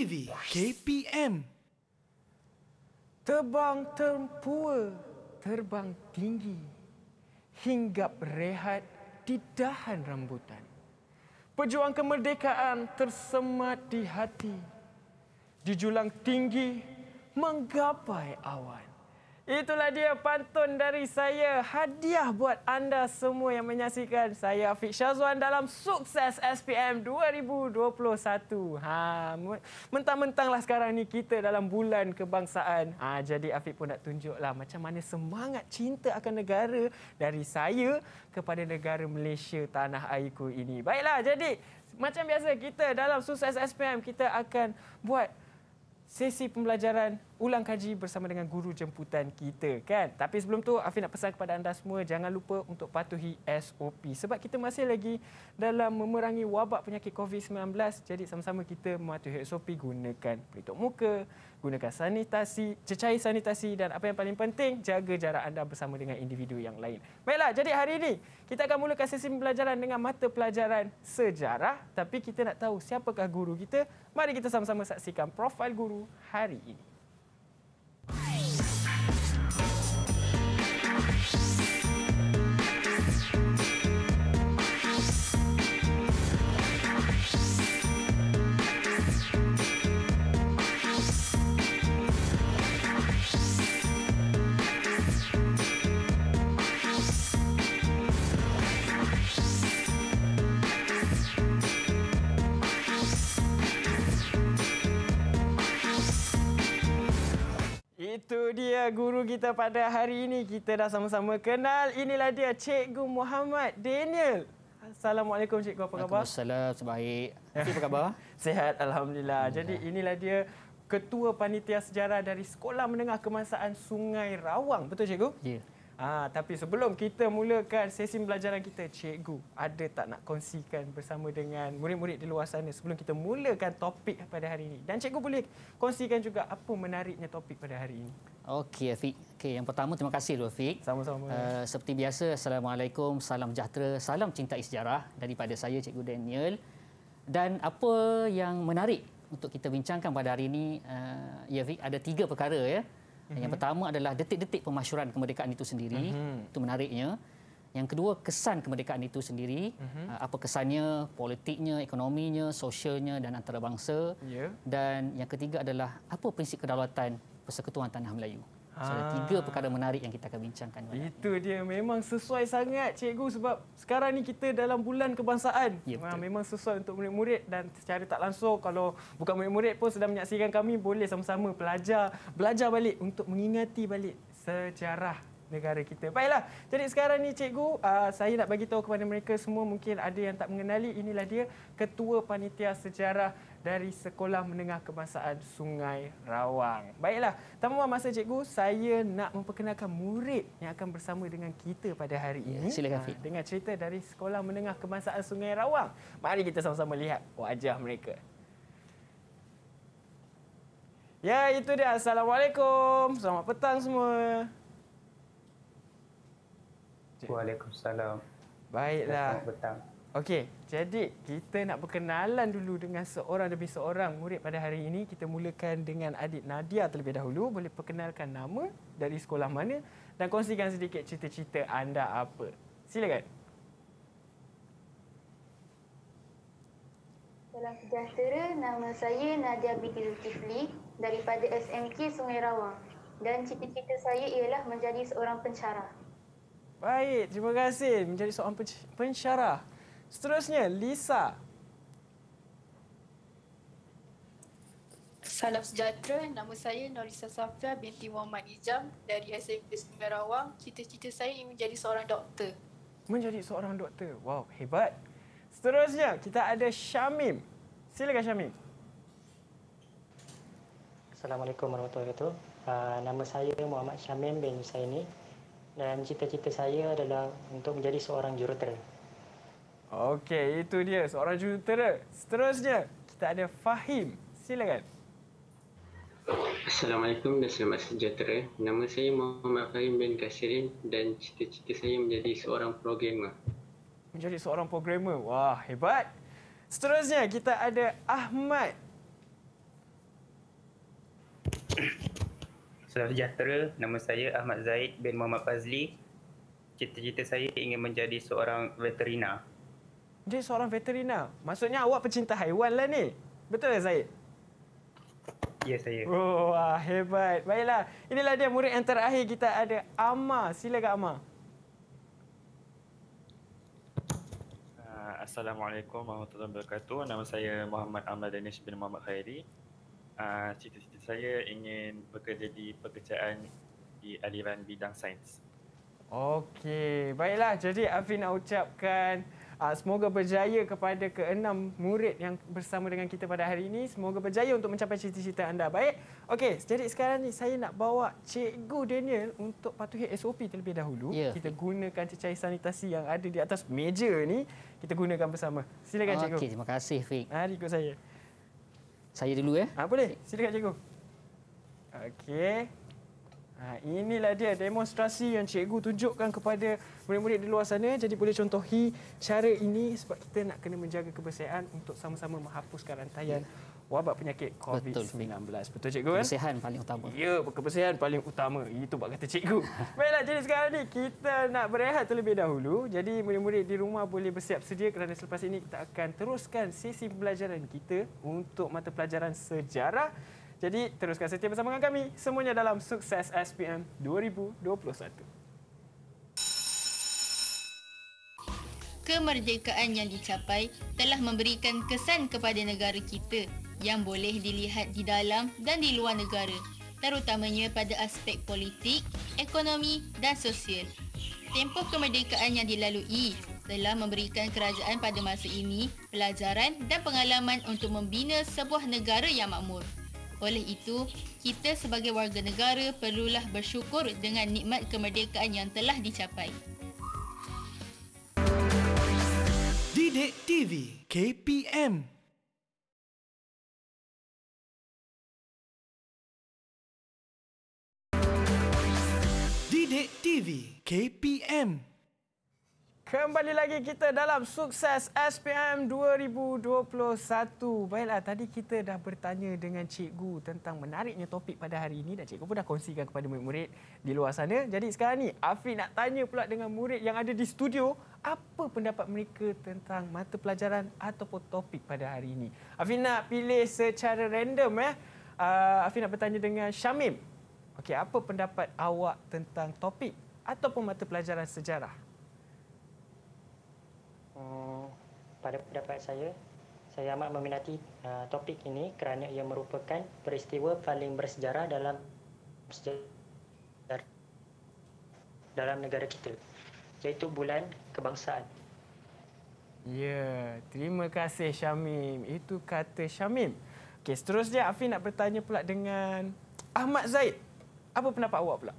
TV KPM Terbang tempua terbang tinggi hinggap rehat di dahan rambutan Pejuang kemerdekaan tersemat di hati Di julang tinggi menggapai awan Itulah dia pantun dari saya. Hadiah buat anda semua yang menyaksikan saya Afiq Syazwan dalam sukses SPM 2021. Ha, mentang-mentanglah sekarang ni kita dalam bulan kebangsaan. Ha, jadi Afiq pun nak tunjuklah macam mana semangat cinta akan negara dari saya kepada negara Malaysia tanah airku ini. Baiklah, jadi macam biasa kita dalam sukses SPM kita akan buat sesi pembelajaran ulang kaji bersama dengan guru jemputan kita kan. Tapi sebelum tu Afif nak pesan kepada anda semua jangan lupa untuk patuhi SOP sebab kita masih lagi dalam memerangi wabak penyakit COVID-19. Jadi sama-sama kita mematuhi SOP gunakan pelitup muka, gunakan sanitasi, cecair sanitasi dan apa yang paling penting, jaga jarak anda bersama dengan individu yang lain. Baiklah, jadi hari ini kita akan mulakan sesi pembelajaran dengan mata pelajaran sejarah. Tapi kita nak tahu siapakah guru kita? Mari kita sama-sama saksikan profil guru hari ini. dia guru kita pada hari ini. Kita dah sama-sama kenal. Inilah dia Cikgu Muhammad Daniel. Assalamualaikum Cikgu, apa khabar? Assalamualaikum, sebaik. Cikgu apa khabar? Sehat, Alhamdulillah. Jadi inilah dia Ketua Panitia Sejarah dari Sekolah Menengah Kemasaan Sungai Rawang. Betul Cikgu? Ya. Yeah. Ah, tapi sebelum kita mulakan sesi pembelajaran kita, cikgu ada tak nak kongsikan bersama dengan murid-murid di luar sana sebelum kita mulakan topik pada hari ini? Dan cikgu boleh kongsikan juga apa menariknya topik pada hari ini? Okey, Afiq. Okay, yang pertama, terima kasih dulu, Afiq. Sama-sama. Uh, seperti biasa, Assalamualaikum, salam sejahtera, salam cinta sejarah daripada saya, Cikgu Daniel. Dan apa yang menarik untuk kita bincangkan pada hari ini, uh, ya, Afiq, ada tiga perkara. ya. Mm-hmm. Yang mhm. pertama adalah detik-detik pemasyuran kemerdekaan itu sendiri. Mm-hmm. Itu menariknya. Yang kedua, kesan kemerdekaan itu sendiri. Mm-hmm. Apa kesannya, politiknya, ekonominya, sosialnya dan antarabangsa. Yeah. Dan yang ketiga adalah apa prinsip kedaulatan Persekutuan Tanah Melayu. So, ada ah. tiga perkara menarik yang kita akan bincangkan. Itu dia. Memang sesuai sangat, cikgu. Sebab sekarang ni kita dalam bulan kebangsaan. Ya, ah, Memang sesuai untuk murid-murid. Dan secara tak langsung, kalau bukan murid-murid pun sedang menyaksikan kami, boleh sama-sama belajar belajar balik untuk mengingati balik sejarah negara kita. Baiklah. Jadi sekarang ni cikgu, uh, saya nak bagi tahu kepada mereka semua mungkin ada yang tak mengenali inilah dia ketua panitia sejarah dari Sekolah Menengah Kebangsaan Sungai Rawang. Baiklah, tanpa masa cikgu, saya nak memperkenalkan murid yang akan bersama dengan kita pada hari ya, ini. Ya, silakan, ah, Fik. Dengan cerita dari Sekolah Menengah Kebangsaan Sungai Rawang. Mari kita sama-sama lihat wajah mereka. Ya, itu dia. Assalamualaikum. Selamat petang semua. Encik. Waalaikumsalam. Baiklah. Selamat Okey, jadi kita nak berkenalan dulu dengan seorang demi seorang murid pada hari ini. Kita mulakan dengan adik Nadia terlebih dahulu. Boleh perkenalkan nama dari sekolah mana dan kongsikan sedikit cerita-cerita anda apa. Silakan. Salam sejahtera, nama saya Nadia Binti Zulkifli daripada SMK Sungai Rawang. Dan cerita-cerita saya ialah menjadi seorang pencarah. Baik, terima kasih menjadi seorang pensyarah. Seterusnya, Lisa. Salam sejahtera. Nama saya Norisa Safia binti Muhammad Ijam dari SMP Sungai Cita-cita saya ingin menjadi seorang doktor. Menjadi seorang doktor. Wow, hebat. Seterusnya, kita ada Syamim. Silakan Syamim. Assalamualaikum warahmatullahi wabarakatuh. Uh, nama saya Muhammad Syamim bin Husaini dan cita-cita saya adalah untuk menjadi seorang jurutera. Okey, itu dia seorang jurutera. Seterusnya, kita ada Fahim. Silakan. Assalamualaikum dan selamat sejahtera. Nama saya Muhammad Fahim bin Kasirin dan cita-cita saya menjadi seorang programmer. Menjadi seorang programmer. Wah, hebat. Seterusnya, kita ada Ahmad. Selamat sejahtera, nama saya Ahmad Zaid bin Muhammad Fazli. Cita-cita saya ingin menjadi seorang veterina. Jadi seorang veterina? Maksudnya awak pecinta haiwan lah ni. Betul tak Zaid? Ya saya. Oh, wah, hebat. Baiklah, inilah dia murid yang terakhir kita ada. Amma, silakan Amma. Ah, Assalamualaikum warahmatullahi wabarakatuh. Nama saya Muhammad Amal Danish bin Muhammad Khairi uh, cita-cita saya ingin bekerja di pekerjaan di aliran bidang sains. Okey, baiklah. Jadi Afi nak ucapkan uh, semoga berjaya kepada keenam murid yang bersama dengan kita pada hari ini. Semoga berjaya untuk mencapai cita-cita anda. Baik. Okey, jadi sekarang ni saya nak bawa Cikgu Daniel untuk patuhi SOP terlebih dahulu. Ya. Kita gunakan cecair sanitasi yang ada di atas meja ni. Kita gunakan bersama. Silakan okay, Cikgu. Okey, terima kasih Fik. Mari ikut saya. Saya dulu ya. Ah boleh. Silakan cikgu. Okey. Ha, inilah dia demonstrasi yang cikgu tunjukkan kepada murid-murid di luar sana. Jadi boleh contohi cara ini sebab kita nak kena menjaga kebersihan untuk sama-sama menghapuskan rantaian. Yeah wabak penyakit COVID-19. Betul, Betul cikgu kan? Kebersihan paling utama. Ya, kebersihan paling utama. Itu buat kata cikgu. Baiklah, jadi sekarang ni kita nak berehat terlebih dahulu. Jadi murid-murid di rumah boleh bersiap sedia kerana selepas ini kita akan teruskan sesi pembelajaran kita untuk mata pelajaran sejarah. Jadi teruskan setia bersama dengan kami. Semuanya dalam Sukses SPM 2021. Kemerdekaan yang dicapai telah memberikan kesan kepada negara kita yang boleh dilihat di dalam dan di luar negara, terutamanya pada aspek politik, ekonomi dan sosial. Tempoh kemerdekaan yang dilalui telah memberikan kerajaan pada masa ini pelajaran dan pengalaman untuk membina sebuah negara yang makmur. Oleh itu, kita sebagai warga negara perlulah bersyukur dengan nikmat kemerdekaan yang telah dicapai. Didik TV KPM Bilik TV KPM Kembali lagi kita dalam sukses SPM 2021. Baiklah, tadi kita dah bertanya dengan cikgu tentang menariknya topik pada hari ini dan cikgu pun dah kongsikan kepada murid-murid di luar sana. Jadi sekarang ni, Afi nak tanya pula dengan murid yang ada di studio, apa pendapat mereka tentang mata pelajaran ataupun topik pada hari ini? Afi nak pilih secara random. Eh? Ah, Afi nak bertanya dengan Syamim. Okey, apa pendapat awak tentang topik ataupun mata pelajaran sejarah? Hmm, pada pendapat saya, saya amat meminati uh, topik ini kerana ia merupakan peristiwa paling bersejarah dalam sejarah dalam negara kita, iaitu bulan kebangsaan. Ya, terima kasih Syamim. Itu kata Syamim. Okey, seterusnya Afi nak bertanya pula dengan Ahmad Zaid. Apa pendapat awak pula?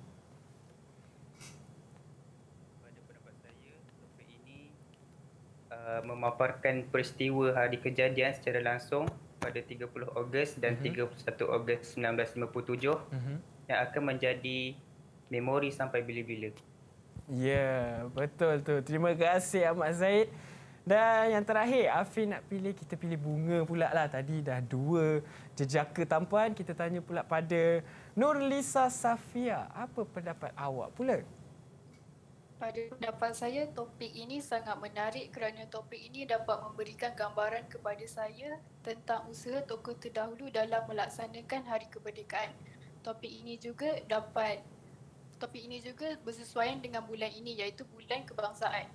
Pada pendapat saya, topik ini uh, memaparkan peristiwa hari uh, kejadian secara langsung pada 30 Ogos dan mhm. uh-huh. 31 Ogos 1957 uh-huh. Mhm. yang akan menjadi memori sampai bila-bila. Ya, yeah, betul tu. Terima kasih Ahmad Zaid. Dan yang terakhir, Afin nak pilih, kita pilih bunga pula lah. Tadi dah dua jejaka tampan. Kita tanya pula pada Nur Lisa Safia, apa pendapat awak pula? Pada pendapat saya, topik ini sangat menarik kerana topik ini dapat memberikan gambaran kepada saya tentang usaha tokoh terdahulu dalam melaksanakan Hari Kemerdekaan. Topik ini juga dapat topik ini juga bersesuaian dengan bulan ini iaitu bulan kebangsaan.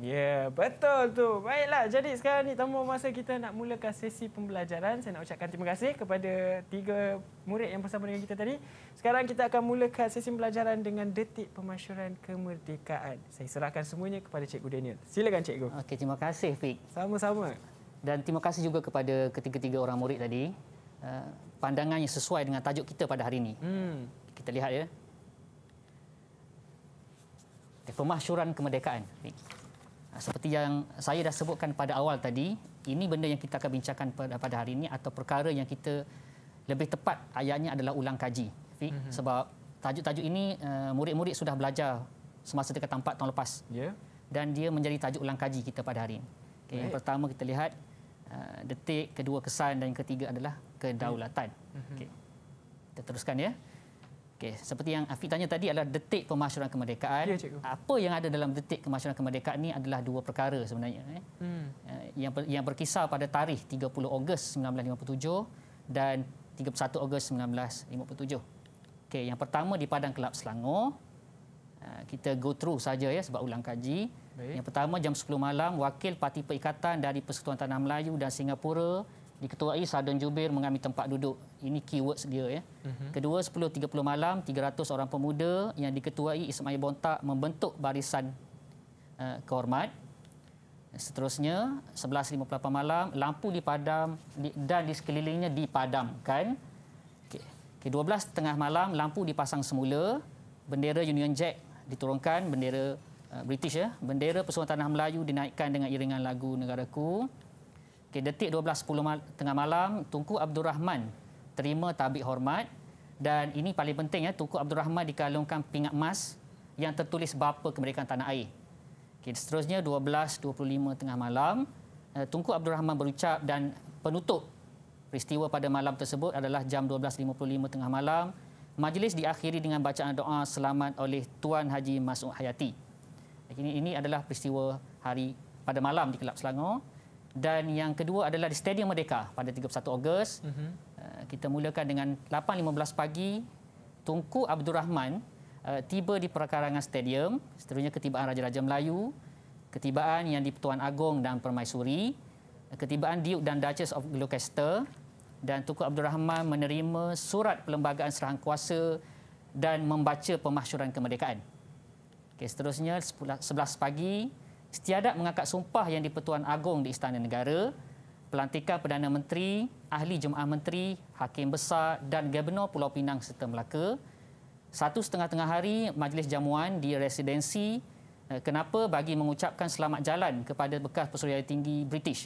Ya, yeah, betul tu. Baiklah, jadi sekarang ni tambah masa kita nak mulakan sesi pembelajaran. Saya nak ucapkan terima kasih kepada tiga murid yang bersama dengan kita tadi. Sekarang kita akan mulakan sesi pembelajaran dengan detik pemasyuran kemerdekaan. Saya serahkan semuanya kepada Cikgu Daniel. Silakan Cikgu. Okey, terima kasih, Fik. Sama-sama. Dan terima kasih juga kepada ketiga-tiga orang murid tadi. Uh, pandangan sesuai dengan tajuk kita pada hari ini. Hmm. Kita lihat ya. Pemasyuran kemerdekaan. Fik. Ah, seperti yang saya dah sebutkan pada awal tadi, ini benda yang kita akan bincangkan pada hari ini atau perkara yang kita lebih tepat ayatnya adalah ulang kaji. Mm-hmm. Sebab tajuk-tajuk ini eh, murid-murid sudah belajar semasa dekat tampak tahun lepas. Yeah. Dan dia menjadi tajuk ulang kaji kita pada hari ini. Okay, yang pertama kita lihat eh, detik, kedua kesan dan yang ketiga adalah kedaulatan. Mm-hmm. Okay. Kita teruskan ya. Okey, seperti yang Afiq tanya tadi adalah detik pemasyuran kemerdekaan. Ya, Apa yang ada dalam detik pemasyuran kemerdekaan ini adalah dua perkara sebenarnya. Eh. Hmm. Eh, yang, yang berkisar pada tarikh 30 Ogos 1957 dan 31 Ogos 1957. Okey, yang pertama di Padang Kelab Selangor. Eh, kita go through saja ya sebab ulang kaji. Baik. Yang pertama jam 10 malam, wakil parti perikatan dari Persekutuan Tanah Melayu dan Singapura diketuai Sardun Jubir mengambil tempat duduk. Ini keywords dia. Ya. Uh-huh. Kedua, 10.30 malam, 300 orang pemuda yang diketuai Ismail Bontak membentuk barisan uh, kehormat. Seterusnya, 11.58 malam, lampu dipadam dan di sekelilingnya dipadamkan. Okay. belas tengah malam, lampu dipasang semula, bendera Union Jack diturunkan, bendera uh, British, ya. bendera Persatuan Tanah Melayu dinaikkan dengan iringan lagu Negaraku. Ku. Okay, detik 12.10 tengah malam, Tunku Abdul Rahman terima tabik hormat. Dan ini paling penting, ya, Tunku Abdul Rahman dikalungkan pingat emas yang tertulis bapa kemerdekaan tanah air. Okay, seterusnya 12.25 tengah malam, eh, Tunku Abdul Rahman berucap dan penutup peristiwa pada malam tersebut adalah jam 12.55 tengah malam. Majlis diakhiri dengan bacaan doa selamat oleh Tuan Haji Mas'ud Hayati. Ini, ini adalah peristiwa hari pada malam di Kelab Selangor dan yang kedua adalah di Stadium Merdeka pada 31 Ogos. Mm-hmm. Uh, kita mulakan dengan 8.15 pagi, Tunku Abdul Rahman uh, eh, tiba di perkarangan stadium. Seterusnya ketibaan Raja-Raja Melayu, ketibaan Yang di-Pertuan Agong dan Permaisuri, eh, ketibaan Duke dan Duchess of Gloucester dan Tunku Abdul Rahman menerima surat pelembagaan serahan kuasa dan membaca pemahsyuran kemerdekaan. Okay, seterusnya 11 pagi, setiadap mengakat sumpah yang di-Pertuan Agong di Istana Negara, pelantikan Perdana Menteri, Ahli Jemaah Menteri, Hakim Besar dan Gubernur Pulau Pinang serta Melaka. Satu setengah tengah hari majlis jamuan di residensi eh, kenapa bagi mengucapkan selamat jalan kepada bekas pesuria tinggi British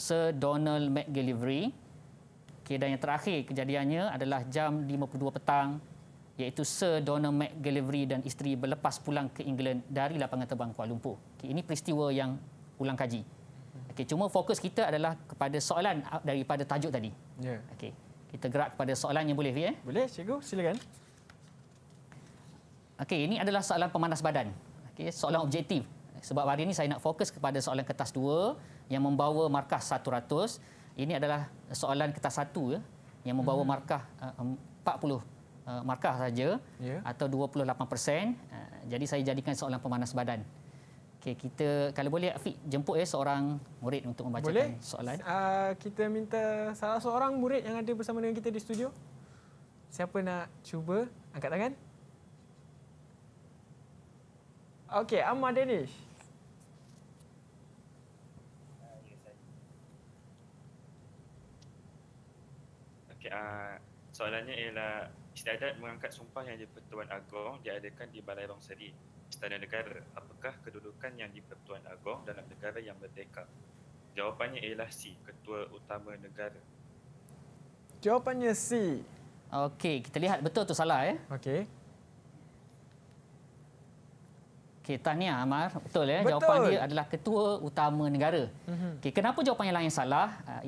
Sir Donald McGillivray. Okay, dan yang terakhir kejadiannya adalah jam 52 petang iaitu Sir Donald McGillivray dan isteri berlepas pulang ke England dari lapangan terbang Kuala Lumpur. Okay, ini peristiwa yang ulang kaji. Okay, cuma fokus kita adalah kepada soalan daripada tajuk tadi. Yeah. Okay, kita gerak kepada soalan yang boleh, Fik. Ya? Eh? Boleh, cikgu. Silakan. Okay, ini adalah soalan pemanas badan. Okay, soalan objektif. Sebab hari ini saya nak fokus kepada soalan kertas 2 yang membawa markah 100. Ini adalah soalan kertas 1 ya, yang membawa hmm. markah eh, uh, 40 uh, markah saja yeah. atau 28%. Uh, eh, jadi saya jadikan soalan pemanas badan. Okey kita kalau boleh Afiq jemput ya seorang murid untuk membacakan boleh. soalan. Boleh. Ah, uh, kita minta salah seorang murid yang ada bersama dengan kita di studio. Siapa nak cuba angkat tangan? Okey, Ahmad Danish. Okay, uh, ah, soalannya ialah Istiadat mengangkat sumpah yang di-Pertuan Agong diadakan di Balai Rongseri, Istana Negara. Apakah kedudukan yang di-Pertuan Agong dalam negara yang merdeka? Jawapannya ialah C, Ketua Utama Negara. Jawapannya C. Okey, kita lihat betul tu salah eh. Okey. Okey, tahniah Amar. Betul ya, betul. jawapan dia adalah Ketua Utama Negara. Mhm. Okey, kenapa jawapan yang lain salah? Ah,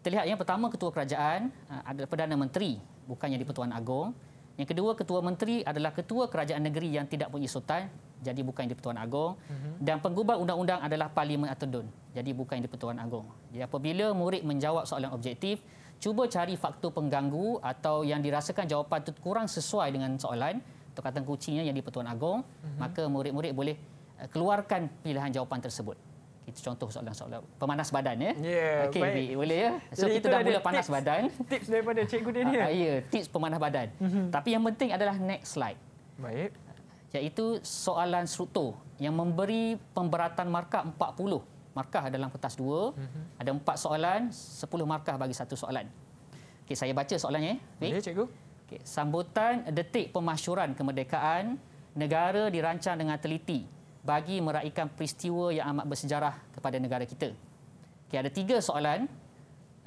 kita lihat yang pertama Ketua Kerajaan ah, adalah Perdana Menteri bukan yang di Pertuan Agong. Yang kedua, Ketua Menteri adalah Ketua Kerajaan Negeri yang tidak punya sultan, jadi bukan di Pertuan Agong. Mhm. Dan penggubat undang-undang adalah Parlimen atau DUN, jadi bukan di Pertuan Agong. Jadi apabila murid menjawab soalan objektif, cuba cari faktor pengganggu atau yang dirasakan jawapan itu kurang sesuai dengan soalan, terkatan kucingnya yang di Pertuan Agong, mhm. maka murid-murid boleh eh, keluarkan pilihan jawapan tersebut itu contoh soalan-soalan pemanas badan ya. Yeah, Okey, boleh ya. So Jadi kita dah mula panas tips, badan. Tips daripada cikgu Daniel. Uh, ah, ya? ya, tips pemanas badan. Mm-hmm. Tapi yang penting adalah next slide. Baik. Yaitu soalan struktur yang memberi pemberatan markah 40 markah dalam kertas 2. Mm-hmm. Ada 4 soalan, 10 markah bagi satu soalan. Okey, saya baca soalannya ya. Eh, baik, cikgu. Okey, sambutan detik pemasyuran kemerdekaan negara dirancang dengan teliti bagi meraihkan peristiwa yang amat bersejarah kepada negara kita. Okay, ada tiga soalan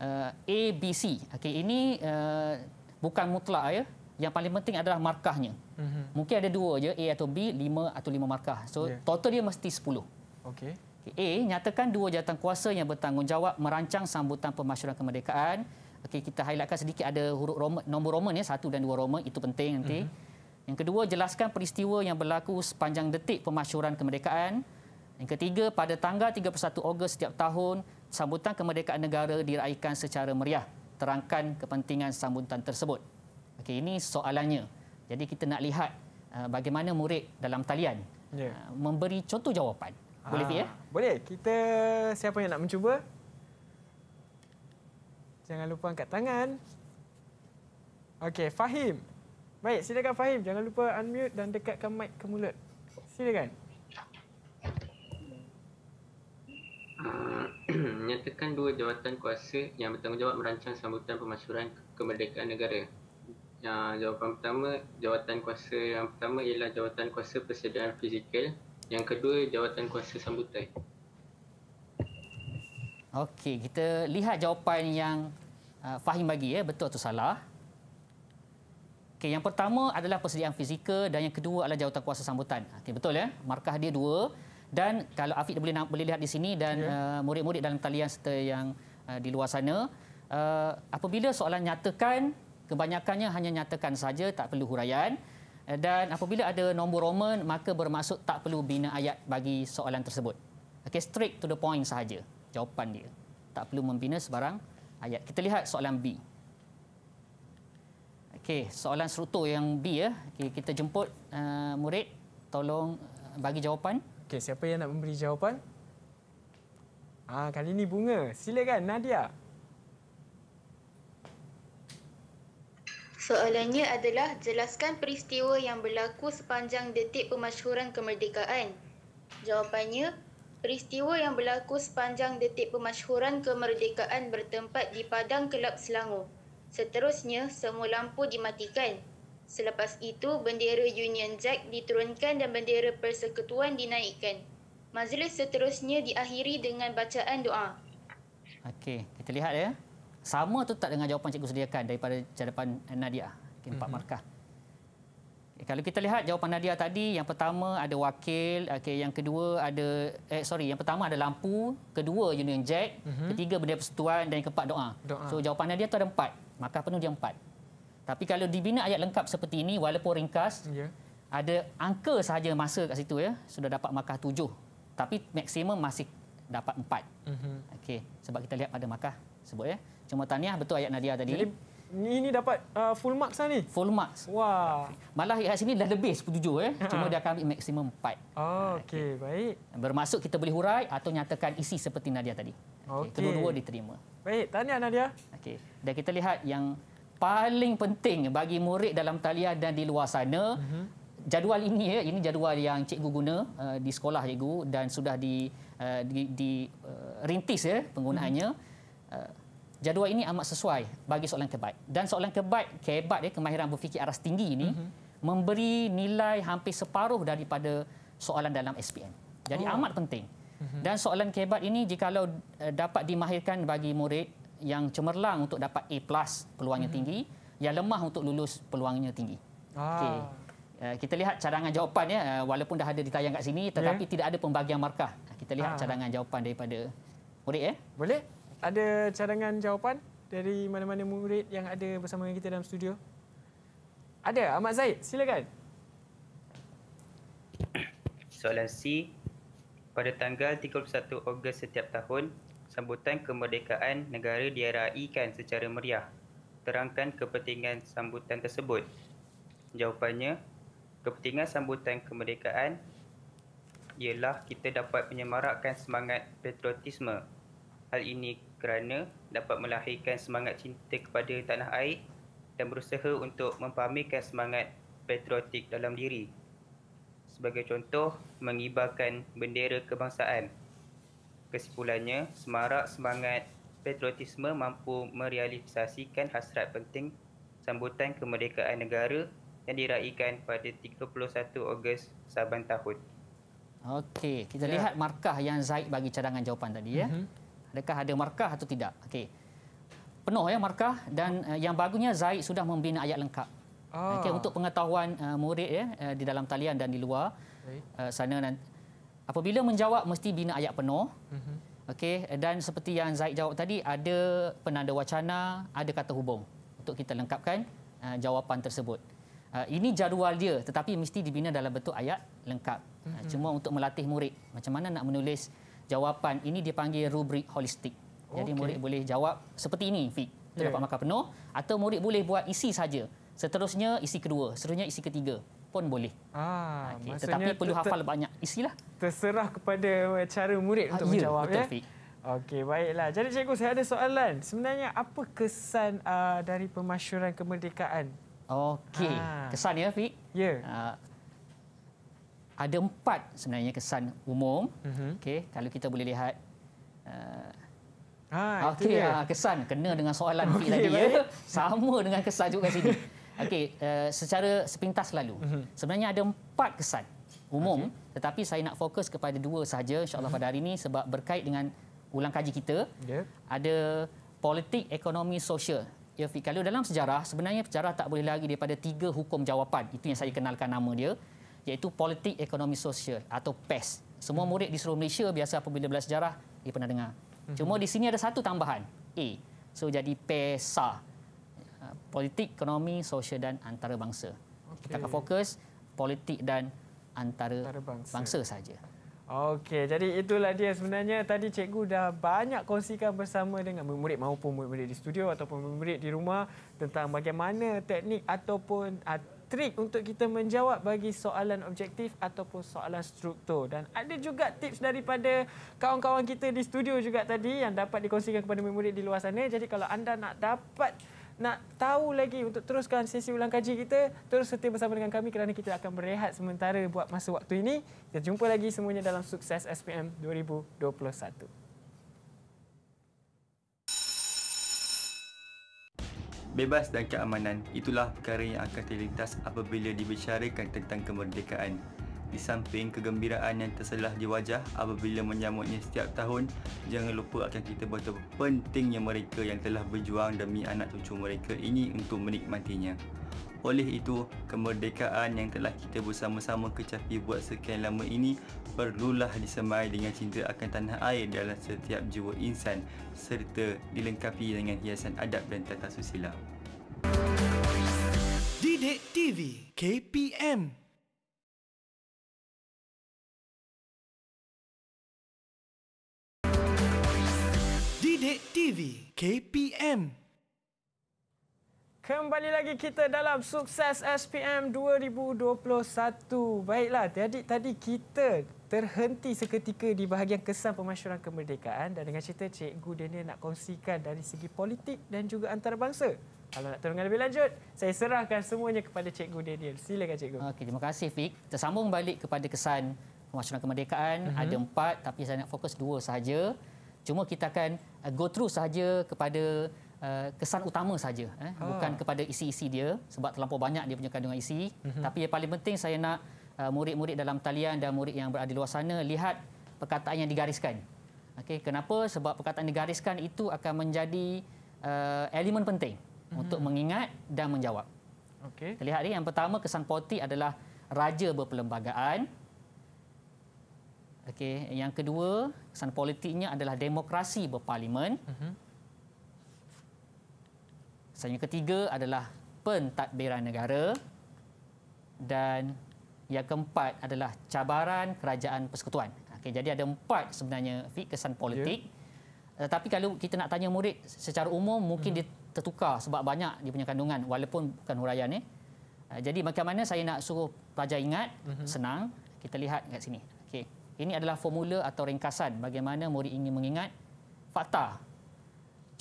uh, A, B, C. Okay, ini uh, bukan mutlak ya. Yang paling penting adalah markahnya. Mm-hmm. Mungkin ada dua je A atau B, lima atau lima markah. So yeah. total dia mesti sepuluh. Okay. A nyatakan dua jawatan kuasa yang bertanggungjawab merancang sambutan pemasyuran kemerdekaan. Okay, kita highlightkan sedikit ada huruf Roman, nombor Roman ya satu dan dua Roman itu penting nanti. Mm-hmm. Yang kedua, jelaskan peristiwa yang berlaku sepanjang detik pemasyuran kemerdekaan. Yang ketiga, pada tanggal 31 Ogos setiap tahun, sambutan kemerdekaan negara diraihkan secara meriah. Terangkan kepentingan sambutan tersebut. Okay ini soalannya. Jadi kita nak lihat uh, bagaimana murid dalam talian yeah. Uh, memberi contoh jawapan. Boleh, ah, Fik? Ya? Boleh. Kita siapa yang nak mencuba? Jangan lupa angkat tangan. Okey, Fahim. Baik, silakan Fahim. Jangan lupa unmute dan dekatkan mic ke mulut. Silakan. menyatakan dua jawatan kuasa yang bertanggungjawab merancang sambutan pemasyuran kemerdekaan negara. Yang jawapan pertama, jawatan kuasa yang pertama ialah jawatan kuasa persediaan fizikal. Yang kedua, jawatan kuasa sambutan. Okey, kita lihat jawapan yang uh, Fahim bagi ya, betul atau salah. Okay, yang pertama adalah persediaan fizikal dan yang kedua adalah jawatan kuasa sambutan. Okay, betul ya? Markah dia dua dan kalau Afiq boleh, boleh lihat di sini dan yeah. uh, murid-murid dalam talian serta yang uh, di luar sana, uh, apabila soalan nyatakan, kebanyakannya hanya nyatakan saja, tak perlu huraian. Uh, dan apabila ada nombor Roman, maka bermaksud tak perlu bina ayat bagi soalan tersebut. Okay, straight to the point sahaja jawapan dia. Tak perlu membina sebarang ayat. Kita lihat soalan B. Okey, soalan struktur yang B ya. Okay, kita jemput uh, murid tolong uh, bagi jawapan. Okey, siapa yang nak memberi jawapan? Ah, kali ini bunga. Silakan Nadia. Soalannya adalah jelaskan peristiwa yang berlaku sepanjang detik pemasyhuran kemerdekaan. Jawapannya, peristiwa yang berlaku sepanjang detik pemasyhuran kemerdekaan bertempat di Padang Kelab Selangor. Seterusnya, semua lampu dimatikan. Selepas itu, bendera Union Jack diturunkan dan bendera persekutuan dinaikkan. Majlis seterusnya diakhiri dengan bacaan doa. Okey, kita lihat ya. Sama tu tak dengan jawapan cikgu sediakan daripada jadapan Nadia, empat mm-hmm. markah. Kalau kita lihat jawapan Nadia tadi, yang pertama ada wakil, okay, yang kedua ada, eh, sorry, yang pertama ada lampu, kedua Union Jack, mm-hmm. ketiga benda persetuan dan yang keempat doa. doa. So jawapan Nadia tu ada empat. Makkah penuh dia empat. Tapi kalau dibina ayat lengkap seperti ini, walaupun ringkas, yeah. ada angka sahaja masa kat situ ya, sudah dapat Makkah tujuh. Tapi maksimum masih dapat empat. Mm-hmm. Okey, sebab kita lihat pada Makkah sebut ya. Cuma tanya betul ayat Nadia tadi. Jadi, ini dapat uh, full marks lah ni. Full marks. Wah. Malah ayat sini dah lebih tujuh ya. Eh. Cuma dia akan ambil maksimum empat. Oh, ah, ha, okay. okay, baik. Bermaksud kita boleh hurai atau nyatakan isi seperti Nadia tadi. Okay. okay. Kedua-dua diterima. Baik, tahniah Nadia. Okey. Dan kita lihat yang paling penting bagi murid dalam talian dan di luar sana, uh-huh. jadual ini ya, ini jadual yang cikgu guna uh, di sekolah cikgu dan sudah di uh, di, di uh, rintis ya penggunaannya. Uh-huh. Jadual ini amat sesuai bagi soalan kebaik. Dan soalan kebaik, kebat ya, kemahiran berfikir aras tinggi ini uh-huh. memberi nilai hampir separuh daripada soalan dalam SPM. Jadi oh. amat penting. Mhm. Dan soalan kehebat ini jika lo eh, dapat dimahirkan bagi murid yang cemerlang untuk dapat A+, plus peluangnya mhm. tinggi, yang lemah untuk lulus peluangnya tinggi. Ah. Okay. Eh, kita lihat cadangan jawapan ya, eh, walaupun dah ada ditayang kat sini tetapi yeah. tidak ada pembagian markah. Kita lihat ah. cadangan jawapan daripada murid ya. Boleh? Ada cadangan jawapan dari mana-mana murid yang ada bersama kita dalam studio? Ada, Ahmad Zaid, silakan. Soalan C, pada tanggal 31 Ogos setiap tahun, sambutan kemerdekaan negara diraikan secara meriah. Terangkan kepentingan sambutan tersebut. Jawapannya, kepentingan sambutan kemerdekaan ialah kita dapat menyemarakkan semangat patriotisme. Hal ini kerana dapat melahirkan semangat cinta kepada tanah air dan berusaha untuk mempamerkan semangat patriotik dalam diri. Sebagai contoh, mengibarkan bendera kebangsaan. Kesimpulannya, semarak semangat patriotisme mampu merealisasikan hasrat penting sambutan kemerdekaan negara yang diraihkan pada 31 Ogos Saban tahun. Okey, kita ya. lihat markah yang Zaid bagi cadangan jawapan tadi ya. Uh-huh. Adakah ada markah atau tidak? Okey. Penuh ya markah dan eh, yang bagusnya Zaid sudah membina ayat lengkap. Ah. Okay, untuk pengetahuan uh, murid ya uh, di dalam talian dan di luar uh, sana nanti. Apabila menjawab mesti bina ayat penuh. Mm-hmm. Okey dan seperti yang Zaid jawab tadi ada penanda wacana, ada kata hubung untuk kita lengkapkan uh, jawapan tersebut. Uh, ini jadual dia tetapi mesti dibina dalam bentuk ayat lengkap. Mm-hmm. Uh, mhm. cuma untuk melatih murid macam mana nak menulis jawapan ini dipanggil rubrik holistik. Okay. Jadi murid boleh jawab seperti ini fit. Itu yeah. dapat markah penuh atau murid boleh buat isi saja. Seterusnya isi kedua, seterusnya isi ketiga pun boleh. Ah, ha, okay. Tetapi perlu ter- hafal banyak isilah. Terserah kepada cara murid ah, untuk ya, menjawab. ya? Okey, baiklah. Jadi cikgu, saya ada soalan. Sebenarnya apa kesan uh, dari pemasyuran kemerdekaan? Okey, ah. kesan ya, Fik? Ya. Yeah. Uh, ada empat sebenarnya kesan umum. Uh-huh. Okey, kalau kita boleh lihat. Uh, ah, ah, ah okey, kesan kena dengan soalan okay, Fik tadi. Ya. Sama dengan kesan juga sini. Okey, uh, secara sepintas lalu, mm-hmm. sebenarnya ada empat kesan umum, okay. tetapi saya nak fokus kepada dua sahaja insya-Allah pada hari ini sebab berkait dengan ulang kaji kita. Yeah. Ada politik, ekonomi, sosial. Ya, kalau dalam sejarah, sebenarnya sejarah tak boleh lari daripada tiga hukum jawapan. Itu yang saya kenalkan nama dia, iaitu politik, ekonomi, sosial atau PES. Semua hmm. murid di seluruh Malaysia biasa apabila belajar sejarah, dia pernah dengar. Hmm. Cuma di sini ada satu tambahan, A. So, jadi PESA. Ah, politik, ekonomi, sosial dan antarabangsa. Okay. Kita akan fokus politik dan antarabangsa saja. Okey, jadi itulah dia sebenarnya. Tadi cikgu dah banyak kongsikan bersama dengan murid maupun murid-murid di studio ataupun murid di rumah tentang bagaimana teknik ataupun uh, trik untuk kita menjawab bagi soalan objektif ataupun soalan struktur. Dan ada juga tips daripada kawan-kawan kita di studio juga tadi yang dapat dikongsikan kepada murid-murid di luar sana. Jadi kalau anda nak dapat nak tahu lagi untuk teruskan sesi ulang kaji kita, terus setia bersama dengan kami kerana kita akan berehat sementara buat masa waktu ini. Kita jumpa lagi semuanya dalam sukses SPM 2021. Bebas dan keamanan, itulah perkara yang akan terlintas apabila dibicarakan tentang kemerdekaan. Di samping kegembiraan yang terselah di wajah apabila menyambutnya setiap tahun, jangan lupa akan kita betul pentingnya mereka yang telah berjuang demi anak cucu mereka ini untuk menikmatinya. Oleh itu, kemerdekaan yang telah kita bersama-sama kecapi buat sekian lama ini perlulah disemai dengan cinta akan tanah air dalam setiap jiwa insan serta dilengkapi dengan hiasan adab dan tata susila. Didik TV KPM Sidik TV KPM Kembali lagi kita dalam sukses SPM 2021. Baiklah, tadi tadi kita terhenti seketika di bahagian kesan pemasyuran kemerdekaan dan dengan cerita Cikgu Daniel nak kongsikan dari segi politik dan juga antarabangsa. Kalau nak terangkan lebih lanjut, saya serahkan semuanya kepada Cikgu Daniel. Silakan Cikgu. Okay, terima kasih Fik. Kita sambung balik kepada kesan pemasyuran kemerdekaan. Mm-hmm. Ada empat tapi saya nak fokus dua sahaja. Cuma kita akan uh, go through saja kepada uh, kesan utama saja, eh? ha. bukan kepada isi-isi dia sebab terlalu banyak dia punya kandungan isi. Mm-hmm. Tapi yang paling penting saya nak uh, murid-murid dalam talian dan murid yang berada di luar sana lihat perkataan yang digariskan. Okay, kenapa? Sebab perkataan digariskan itu akan menjadi uh, elemen penting mm-hmm. untuk mengingat dan menjawab. Okay. Kita lihat ni yang pertama kesan poetik adalah raja berperlembagaan. Okay, yang kedua kesan politiknya adalah demokrasi berparlimen. Mhm. Kesan yang ketiga adalah pentadbiran negara. Dan yang keempat adalah cabaran kerajaan persekutuan. Okay, jadi ada empat sebenarnya kesan politik. Yeah. Ya. Tapi kalau kita nak tanya murid secara umum, mungkin mm. dia mhm. tertukar sebab banyak dia punya kandungan walaupun bukan huraian. Eh. eh jadi bagaimana saya nak suruh pelajar ingat? hmm Senang. Kita lihat kat sini. Okay. Ini adalah formula atau ringkasan bagaimana murid ingin mengingat fakta.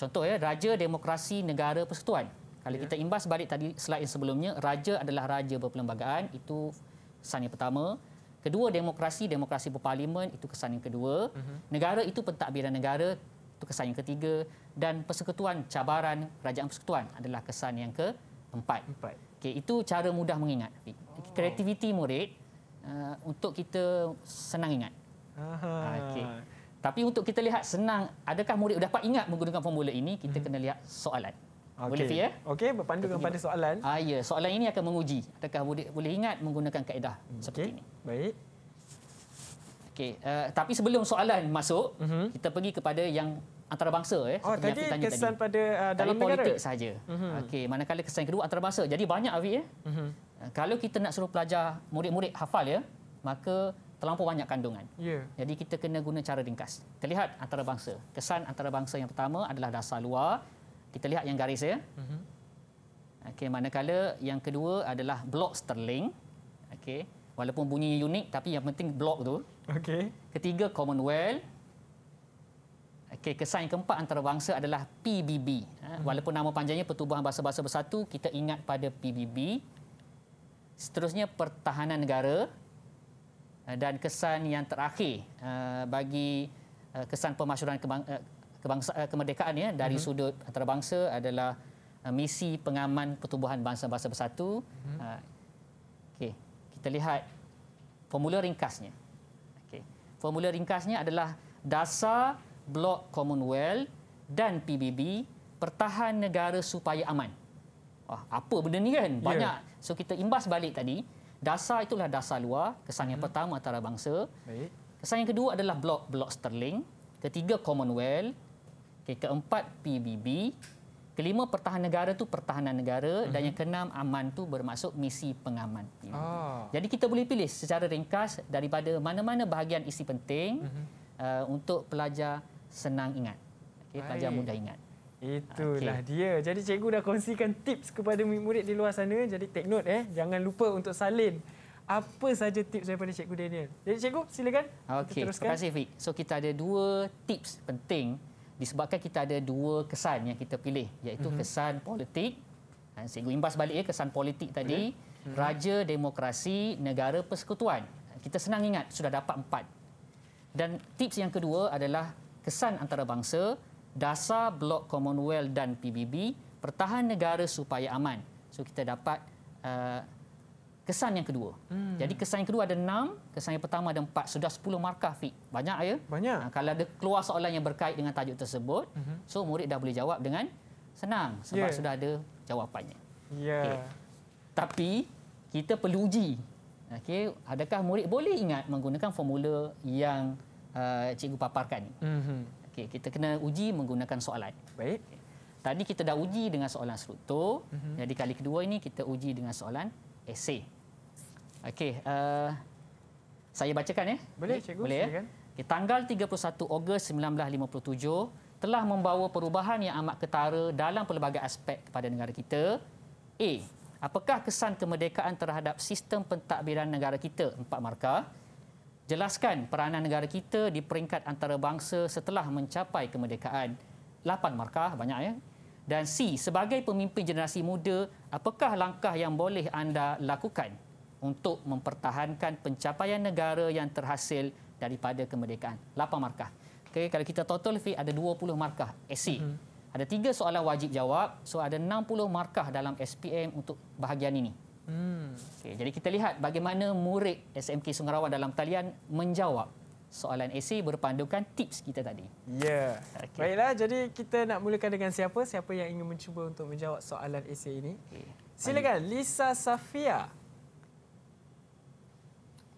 Contoh ya, Raja Demokrasi Negara Persekutuan. Kalau ya. kita imbas balik tadi slide yang sebelumnya, Raja adalah Raja Berperlembagaan, itu kesan yang pertama. Kedua, demokrasi, demokrasi berparlimen, itu kesan yang kedua. Mhm. Negara itu pentadbiran negara, itu kesan yang ketiga. Dan persekutuan, cabaran kerajaan persekutuan adalah kesan yang keempat. Okay, itu cara mudah mengingat. Oh. Kreativiti murid, uh, untuk kita senang ingat. Aha. Okay. Tapi untuk kita lihat senang, adakah murid dapat ingat menggunakan formula ini, kita mhm. kena lihat soalan. Okay. Boleh, Fik? Ya? Okey, berpandu kepada soalan. Uh, ya, soalan ini akan menguji adakah murid boleh ingat menggunakan kaedah okay. seperti ini. Baik. Okey, uh, tapi sebelum soalan masuk, uh mhm. -huh. kita pergi kepada yang antarabangsa. Eh, oh, tadi tanya kesan tadi. pada uh, dalam tadi negara? Tadi politik sahaja. Uh mhm. -huh. Okey, manakala kesan kedua antarabangsa. Jadi banyak, Fik. Ya? Uh -huh. Kalau kita nak suruh pelajar murid-murid hafal ya, maka terlampau banyak kandungan. Yeah. Jadi kita kena guna cara ringkas. Kita lihat bangsa Kesan antara bangsa yang pertama adalah dasar luar. Kita lihat yang garis ya. Mm-hmm. Okey, manakala yang kedua adalah blok sterling. Okey. Walaupun bunyinya unik tapi yang penting blok tu. Okey. Ketiga commonwealth. Okey, kesan yang keempat bangsa adalah PBB. Mm-hmm. Ha, walaupun nama panjangnya Pertubuhan Bahasa-Bahasa Bersatu, kita ingat pada PBB seterusnya pertahanan negara eh, dan kesan yang terakhir eh, bagi eh, kesan pemasyuran kemerdekaan ya dari mhm. sudut antarabangsa adalah misi pengaman pertumbuhan bangsa-bangsa bersatu. Mhm. okay. Kita lihat formula ringkasnya. Okay. Formula ringkasnya adalah dasar blok Commonwealth dan PBB pertahan negara supaya aman ah, apa benda ni kan ya. banyak yeah. so kita imbas balik tadi dasar itulah dasar luar kesan hmm. pertama antara bangsa kesan yang kedua adalah blok blok sterling ketiga commonwealth okay, keempat PBB kelima pertahanan negara tu pertahanan negara hmm. dan yang keenam aman tu bermaksud misi pengaman ah. jadi kita boleh pilih secara ringkas daripada mana-mana bahagian isi penting hmm. uh, untuk pelajar senang ingat okay, pelajar mudah ingat Itulah okay. dia. Jadi cikgu dah kongsikan tips kepada murid-murid di luar sana. Jadi take note eh, jangan lupa untuk salin apa saja tips daripada cikgu Daniel. Jadi cikgu silakan. Okey, terima kasih So kita ada dua tips penting disebabkan kita ada dua kesan yang kita pilih iaitu mm-hmm. kesan politik dan ha, cikgu imbas balik ya kesan politik tadi mm-hmm. raja demokrasi negara persekutuan. Ha, kita senang ingat sudah dapat empat. Dan tips yang kedua adalah kesan antarabangsa dasar blok Commonwealth dan PBB pertahan negara supaya aman. So kita dapat uh, kesan yang kedua. Hmm. Jadi kesan yang kedua ada enam, kesan yang pertama ada empat. Sudah sepuluh markah, Fik. Banyak ya? Banyak. Uh, kalau ada keluar soalan yang berkait dengan tajuk tersebut, uh-huh. so murid dah boleh jawab dengan senang sebab yeah. sudah ada jawapannya. Ya. Yeah. Okay. Tapi kita perlu uji. Okey, adakah murid boleh ingat menggunakan formula yang uh, cikgu paparkan ini? mm Okey, kita kena uji menggunakan soalan. Baik. Tadi kita dah uji dengan soalan struktur. Mm-hmm. Jadi kali kedua ini kita uji dengan soalan esei. Okey, uh, saya bacakan ya. Boleh, cikgu. Boleh. Ya? Eh? Okay, tanggal 31 Ogos 1957 telah membawa perubahan yang amat ketara dalam pelbagai aspek kepada negara kita. A. Apakah kesan kemerdekaan terhadap sistem pentadbiran negara kita? Empat markah jelaskan peranan negara kita di peringkat antarabangsa setelah mencapai kemerdekaan. 8 markah banyak ya. Dan C, sebagai pemimpin generasi muda, apakah langkah yang boleh anda lakukan untuk mempertahankan pencapaian negara yang terhasil daripada kemerdekaan? 8 markah. Okay, kalau kita total, Fik, ada 20 markah SC. Eh, mm-hmm. Ada tiga soalan wajib jawab, so ada 60 markah dalam SPM untuk bahagian ini. Hmm. Okay, jadi kita lihat bagaimana murid SMK Sungarawan dalam talian menjawab soalan esei berpandukan tips kita tadi. Ya. Yeah. Okay. Baiklah, jadi kita nak mulakan dengan siapa? Siapa yang ingin mencuba untuk menjawab soalan esei ini? Okay. Silakan, Lisa Safia.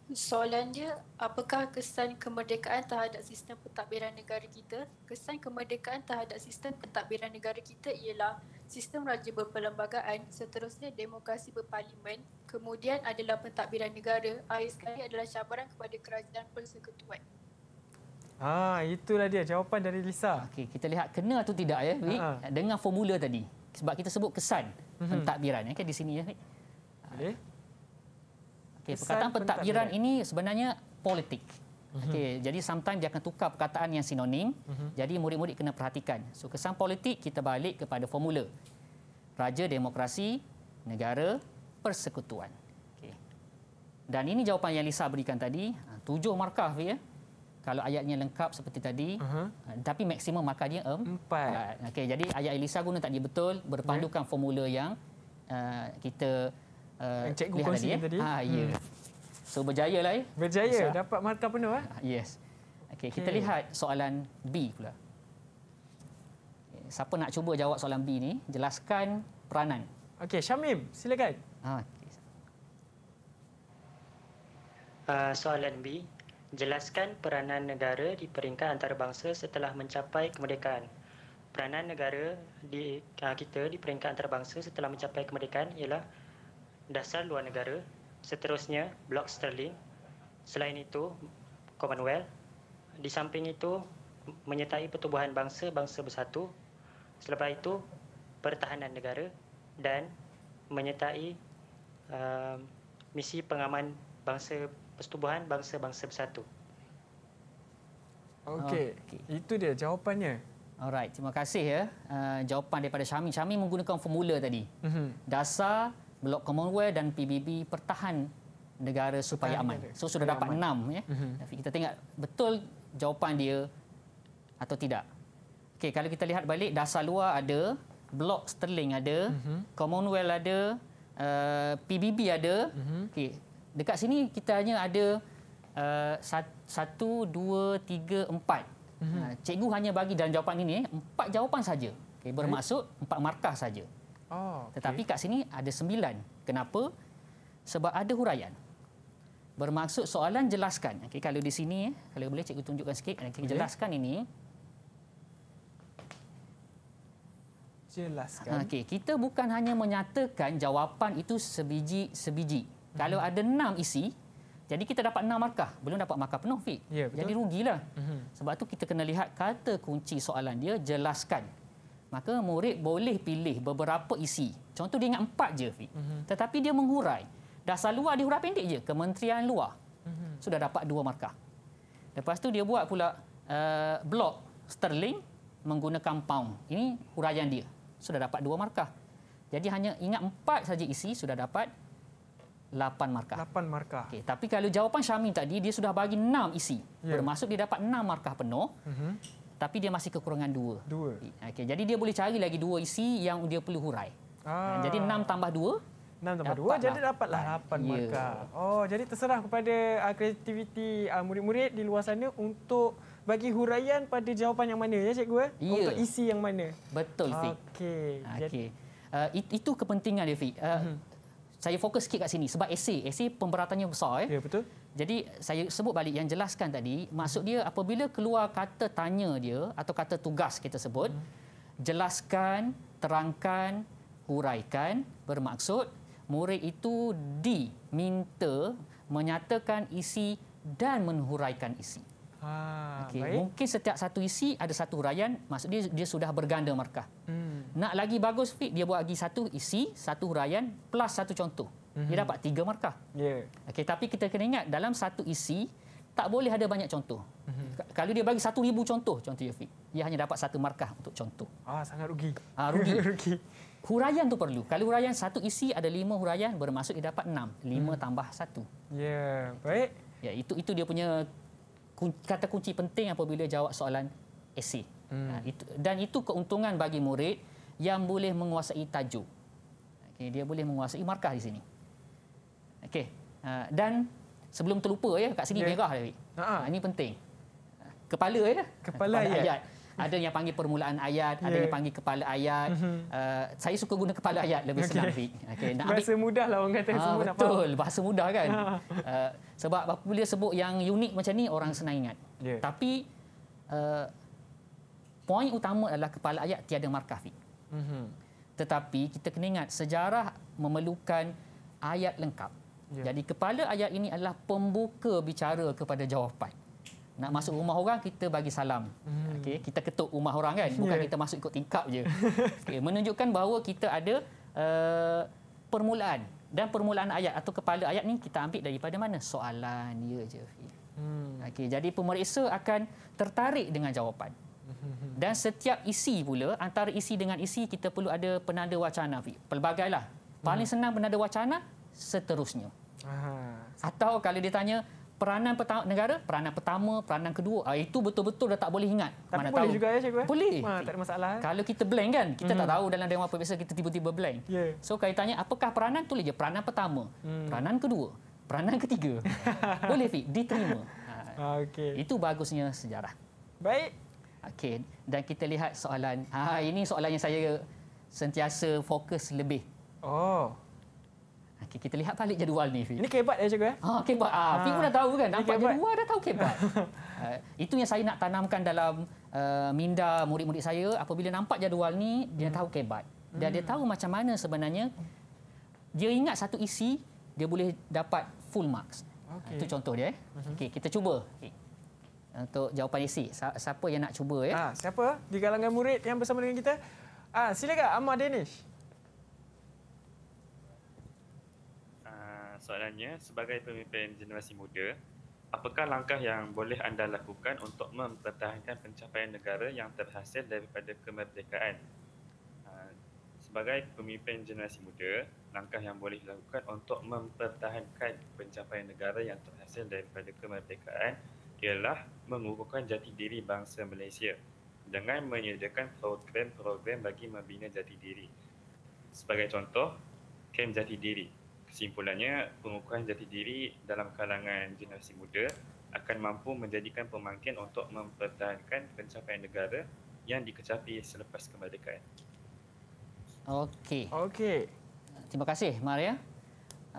Soalan dia, apakah kesan kemerdekaan terhadap sistem pentadbiran negara kita? Kesan kemerdekaan terhadap sistem pentadbiran negara kita ialah sistem raja berperlembagaan, seterusnya demokrasi berparlimen, kemudian adalah pentadbiran negara, akhir sekali adalah cabaran kepada kerajaan persekutuan. Ah, itulah dia jawapan dari Lisa. Okey, kita lihat kena atau tidak ya, Vic, uh-huh. dengan formula tadi. Sebab kita sebut kesan uh-huh. pentadbiran ya, kan di sini ya. Okey. Okay, perkataan pentadbiran, pentadbiran ini sebenarnya politik. Okay, mm-hmm. Jadi sometimes dia akan tukar perkataan yang sinonim. Mm-hmm. Jadi murid-murid kena perhatikan. So kesan politik kita balik kepada formula. Raja demokrasi, negara persekutuan. Okay. Dan ini jawapan yang Lisa berikan tadi. Ha, tujuh markah. Ya. Kalau ayatnya lengkap seperti tadi. Uh-huh. Tapi maksimum markah dia um, empat. Ha, okay, jadi ayat Lisa guna tadi betul. Berpandukan yeah. formula yang uh, kita uh, lihat tadi. Ya. kongsi tadi. ya. Yeah. Hmm. So berjaya lah ya. Berjaya, Usah. dapat markah penuh. Eh? Ah, yes. Okay, kita lihat soalan B pula. Eh, siapa nak cuba jawab soalan B ni? Jelaskan peranan. Okey, Syamim, silakan. Ha. Uh, soalan B, jelaskan peranan negara di peringkat antarabangsa setelah mencapai kemerdekaan. Peranan negara di ah, kita di peringkat antarabangsa setelah mencapai kemerdekaan ialah dasar luar negara, seterusnya blok sterling. Selain itu, Commonwealth. Di samping itu, menyertai pertubuhan bangsa-bangsa bersatu. Selepas itu, pertahanan negara dan menyertai uh, misi pengaman bangsa pertubuhan bangsa-bangsa bersatu. Okey, okay. itu dia jawapannya. Alright, terima kasih ya uh, jawapan daripada Syami. Syami menggunakan formula tadi. Mm-hmm. Dasar blok Commonwealth dan PBB pertahan negara supaya aman. So sudah dapat aman. enam. Ya. Uh-huh. Tapi kita tengok betul jawapan dia atau tidak. Okay, kalau kita lihat balik dasar luar ada blok Sterling ada, uh-huh. Commonwealth ada, uh, eh, PBB ada. Uh-huh. Okey, dekat sini kita hanya ada uh, satu, dua, tiga, empat. Uh-huh. Cikgu hanya bagi dalam jawapan ini eh, empat jawapan saja. Okey, bermaksud empat markah saja. Oh, okay. Tetapi kat sini ada sembilan. Kenapa? Sebab ada huraian. Bermaksud soalan jelaskan. Okay, kalau di sini, eh, kalau boleh cikgu tunjukkan sikit. Okay, okay. Jelaskan ini. Jelaskan. Ha, okay, kita bukan hanya menyatakan jawapan itu sebiji-sebiji. Hmm. Kalau ada enam isi, jadi kita dapat enam markah. Belum dapat markah penuh, Fik. Yeah, ya, jadi rugilah. Hmm. Sebab tu kita kena lihat kata kunci soalan dia, jelaskan maka murid boleh pilih beberapa isi. Contoh dia ingat empat je, mm-hmm. tetapi dia menghurai. Dasar luar dia hurai pendek je, kementerian luar. Mm-hmm. Sudah dapat dua markah. Lepas tu dia buat pula uh, blok sterling menggunakan pound. Ini huraian dia. Sudah dapat dua markah. Jadi hanya ingat empat saja isi, sudah dapat lapan markah. Lapan markah. Okay, tapi kalau jawapan Syamin tadi, dia sudah bagi enam isi. Yeah. Bermaksud dia dapat enam markah penuh. Mm-hmm tapi dia masih kekurangan dua. Dua. Okay. Jadi dia boleh cari lagi dua isi yang dia perlu hurai. Ah. Ha, jadi enam tambah dua. Enam tambah dua, jadi dapatlah lapan yeah. markah. Oh, jadi terserah kepada uh, kreativiti uh, murid-murid di luar sana untuk bagi huraian pada jawapan yang mana ya cikgu eh yeah. untuk isi yang mana betul fik okey ah, okey jadi... uh, itu kepentingan dia fik uh, hmm. saya fokus sikit kat sini sebab essay essay pemberatannya besar eh ya yeah, betul jadi saya sebut balik yang jelaskan tadi, maksud dia apabila keluar kata tanya dia atau kata tugas kita sebut, hmm. jelaskan, terangkan, huraikan bermaksud murid itu diminta menyatakan isi dan menghuraikan isi. Ha, ah, okay. Mungkin setiap satu isi ada satu huraian, maksud dia, dia sudah berganda markah. Hmm. Nak lagi bagus, Fik, dia buat lagi satu isi, satu huraian plus satu contoh mm-hmm. dia mhm. dapat tiga markah. Yeah. Okay, tapi kita kena ingat dalam satu isi tak boleh ada banyak contoh. Mm-hmm. Kalau dia bagi satu ribu contoh, contoh Yofi, dia hanya dapat satu markah untuk contoh. Ah, sangat rugi. Ah, rugi. rugi. Huraian tu perlu. Kalau huraian satu isi ada lima huraian bermaksud dia dapat enam. Lima mm. tambah satu. Ya, yeah. baik. Ya, itu itu dia punya kata kunci penting apabila jawab soalan esei. Hmm. Ah, dan itu keuntungan bagi murid yang boleh menguasai tajuk. dia boleh menguasai markah di sini. Okey. Uh, dan sebelum terlupa ya kat sini okay. Ya. merah tadi. Uh, ha, ha. ah, ini penting. Kepala ya. Kepala, kepala ayat. ayat. Ada yang panggil permulaan ayat, yeah. ada ya. yang panggil kepala ayat. Uh, saya suka guna kepala ayat lebih okay. senang Vic. Okey. Nak ambil. mudahlah orang kata uh, semua betul, nak Betul, bahasa mudah kan. Uh, sebab apabila sebut yang unik macam ni orang senang ingat. Yeah. Tapi uh, poin utama adalah kepala ayat tiada markah Vic. Mm-hmm. Tetapi kita kena ingat sejarah memerlukan ayat lengkap. Yeah. Jadi kepala ayat ini adalah pembuka bicara kepada jawapan. Nak masuk rumah orang kita bagi salam. Hmm. Okey, kita ketuk rumah orang kan, bukan yeah. kita masuk ikut tingkap je. Okay menunjukkan bahawa kita ada uh, permulaan dan permulaan ayat atau kepala ayat ni kita ambil daripada mana? Soalan dia ya je. Hmm. Okey, jadi pemeriksa akan tertarik dengan jawapan. Dan setiap isi pula antara isi dengan isi kita perlu ada penanda wacana. lah. Paling hmm. senang penanda wacana seterusnya. Aha. Atau kalau ditanya peranan pertama negara, peranan pertama, peranan kedua, ah, itu betul-betul dah tak boleh ingat. Tapi Mana boleh tahu. juga ya cikgu. Boleh. Ha, tak ada masalah. Kalau kita blank kan, kita hmm. tak tahu dalam dewan perbisa kita tiba-tiba blank. Yeah. So kaitannya apakah peranan tu je peranan pertama, hmm. peranan kedua, peranan ketiga. boleh fit diterima. Ha. Okay. Itu bagusnya sejarah. Baik. Okey, dan kita lihat soalan. Ha, ini soalan yang saya sentiasa fokus lebih. Oh. Okay, kita lihat balik jadual ni. Ini kebat ya cikgu ya? Eh? Ha, kebat. Ha, ha. Fiku dah tahu kan? Nampak kebat. jadual dah tahu kebat. uh, ah, itu yang saya nak tanamkan dalam uh, minda murid-murid saya. Apabila nampak jadual ni, dia hmm. tahu kebat. Dan hmm. dia tahu macam mana sebenarnya. Dia ingat satu isi, dia boleh dapat full marks. Okay. Itu contoh dia. Eh. Uh-huh. Hmm. Okay, kita cuba. Okay. Untuk jawapan isi. Siapa yang nak cuba? ya? Ha, siapa di kalangan murid yang bersama dengan kita? Ah, ha, silakan, Amar Danish. soalannya sebagai pemimpin generasi muda, apakah langkah yang boleh anda lakukan untuk mempertahankan pencapaian negara yang terhasil daripada kemerdekaan? Ha, sebagai pemimpin generasi muda, langkah yang boleh dilakukan untuk mempertahankan pencapaian negara yang terhasil daripada kemerdekaan ialah mengukuhkan jati diri bangsa Malaysia dengan menyediakan program-program bagi membina jati diri. Sebagai contoh, kem jati diri Kesimpulannya, pengukuhan jati diri dalam kalangan generasi muda akan mampu menjadikan pemangkin untuk mempertahankan pencapaian negara yang dikecapi selepas kemerdekaan. Okey. Okey. Terima kasih, Maria.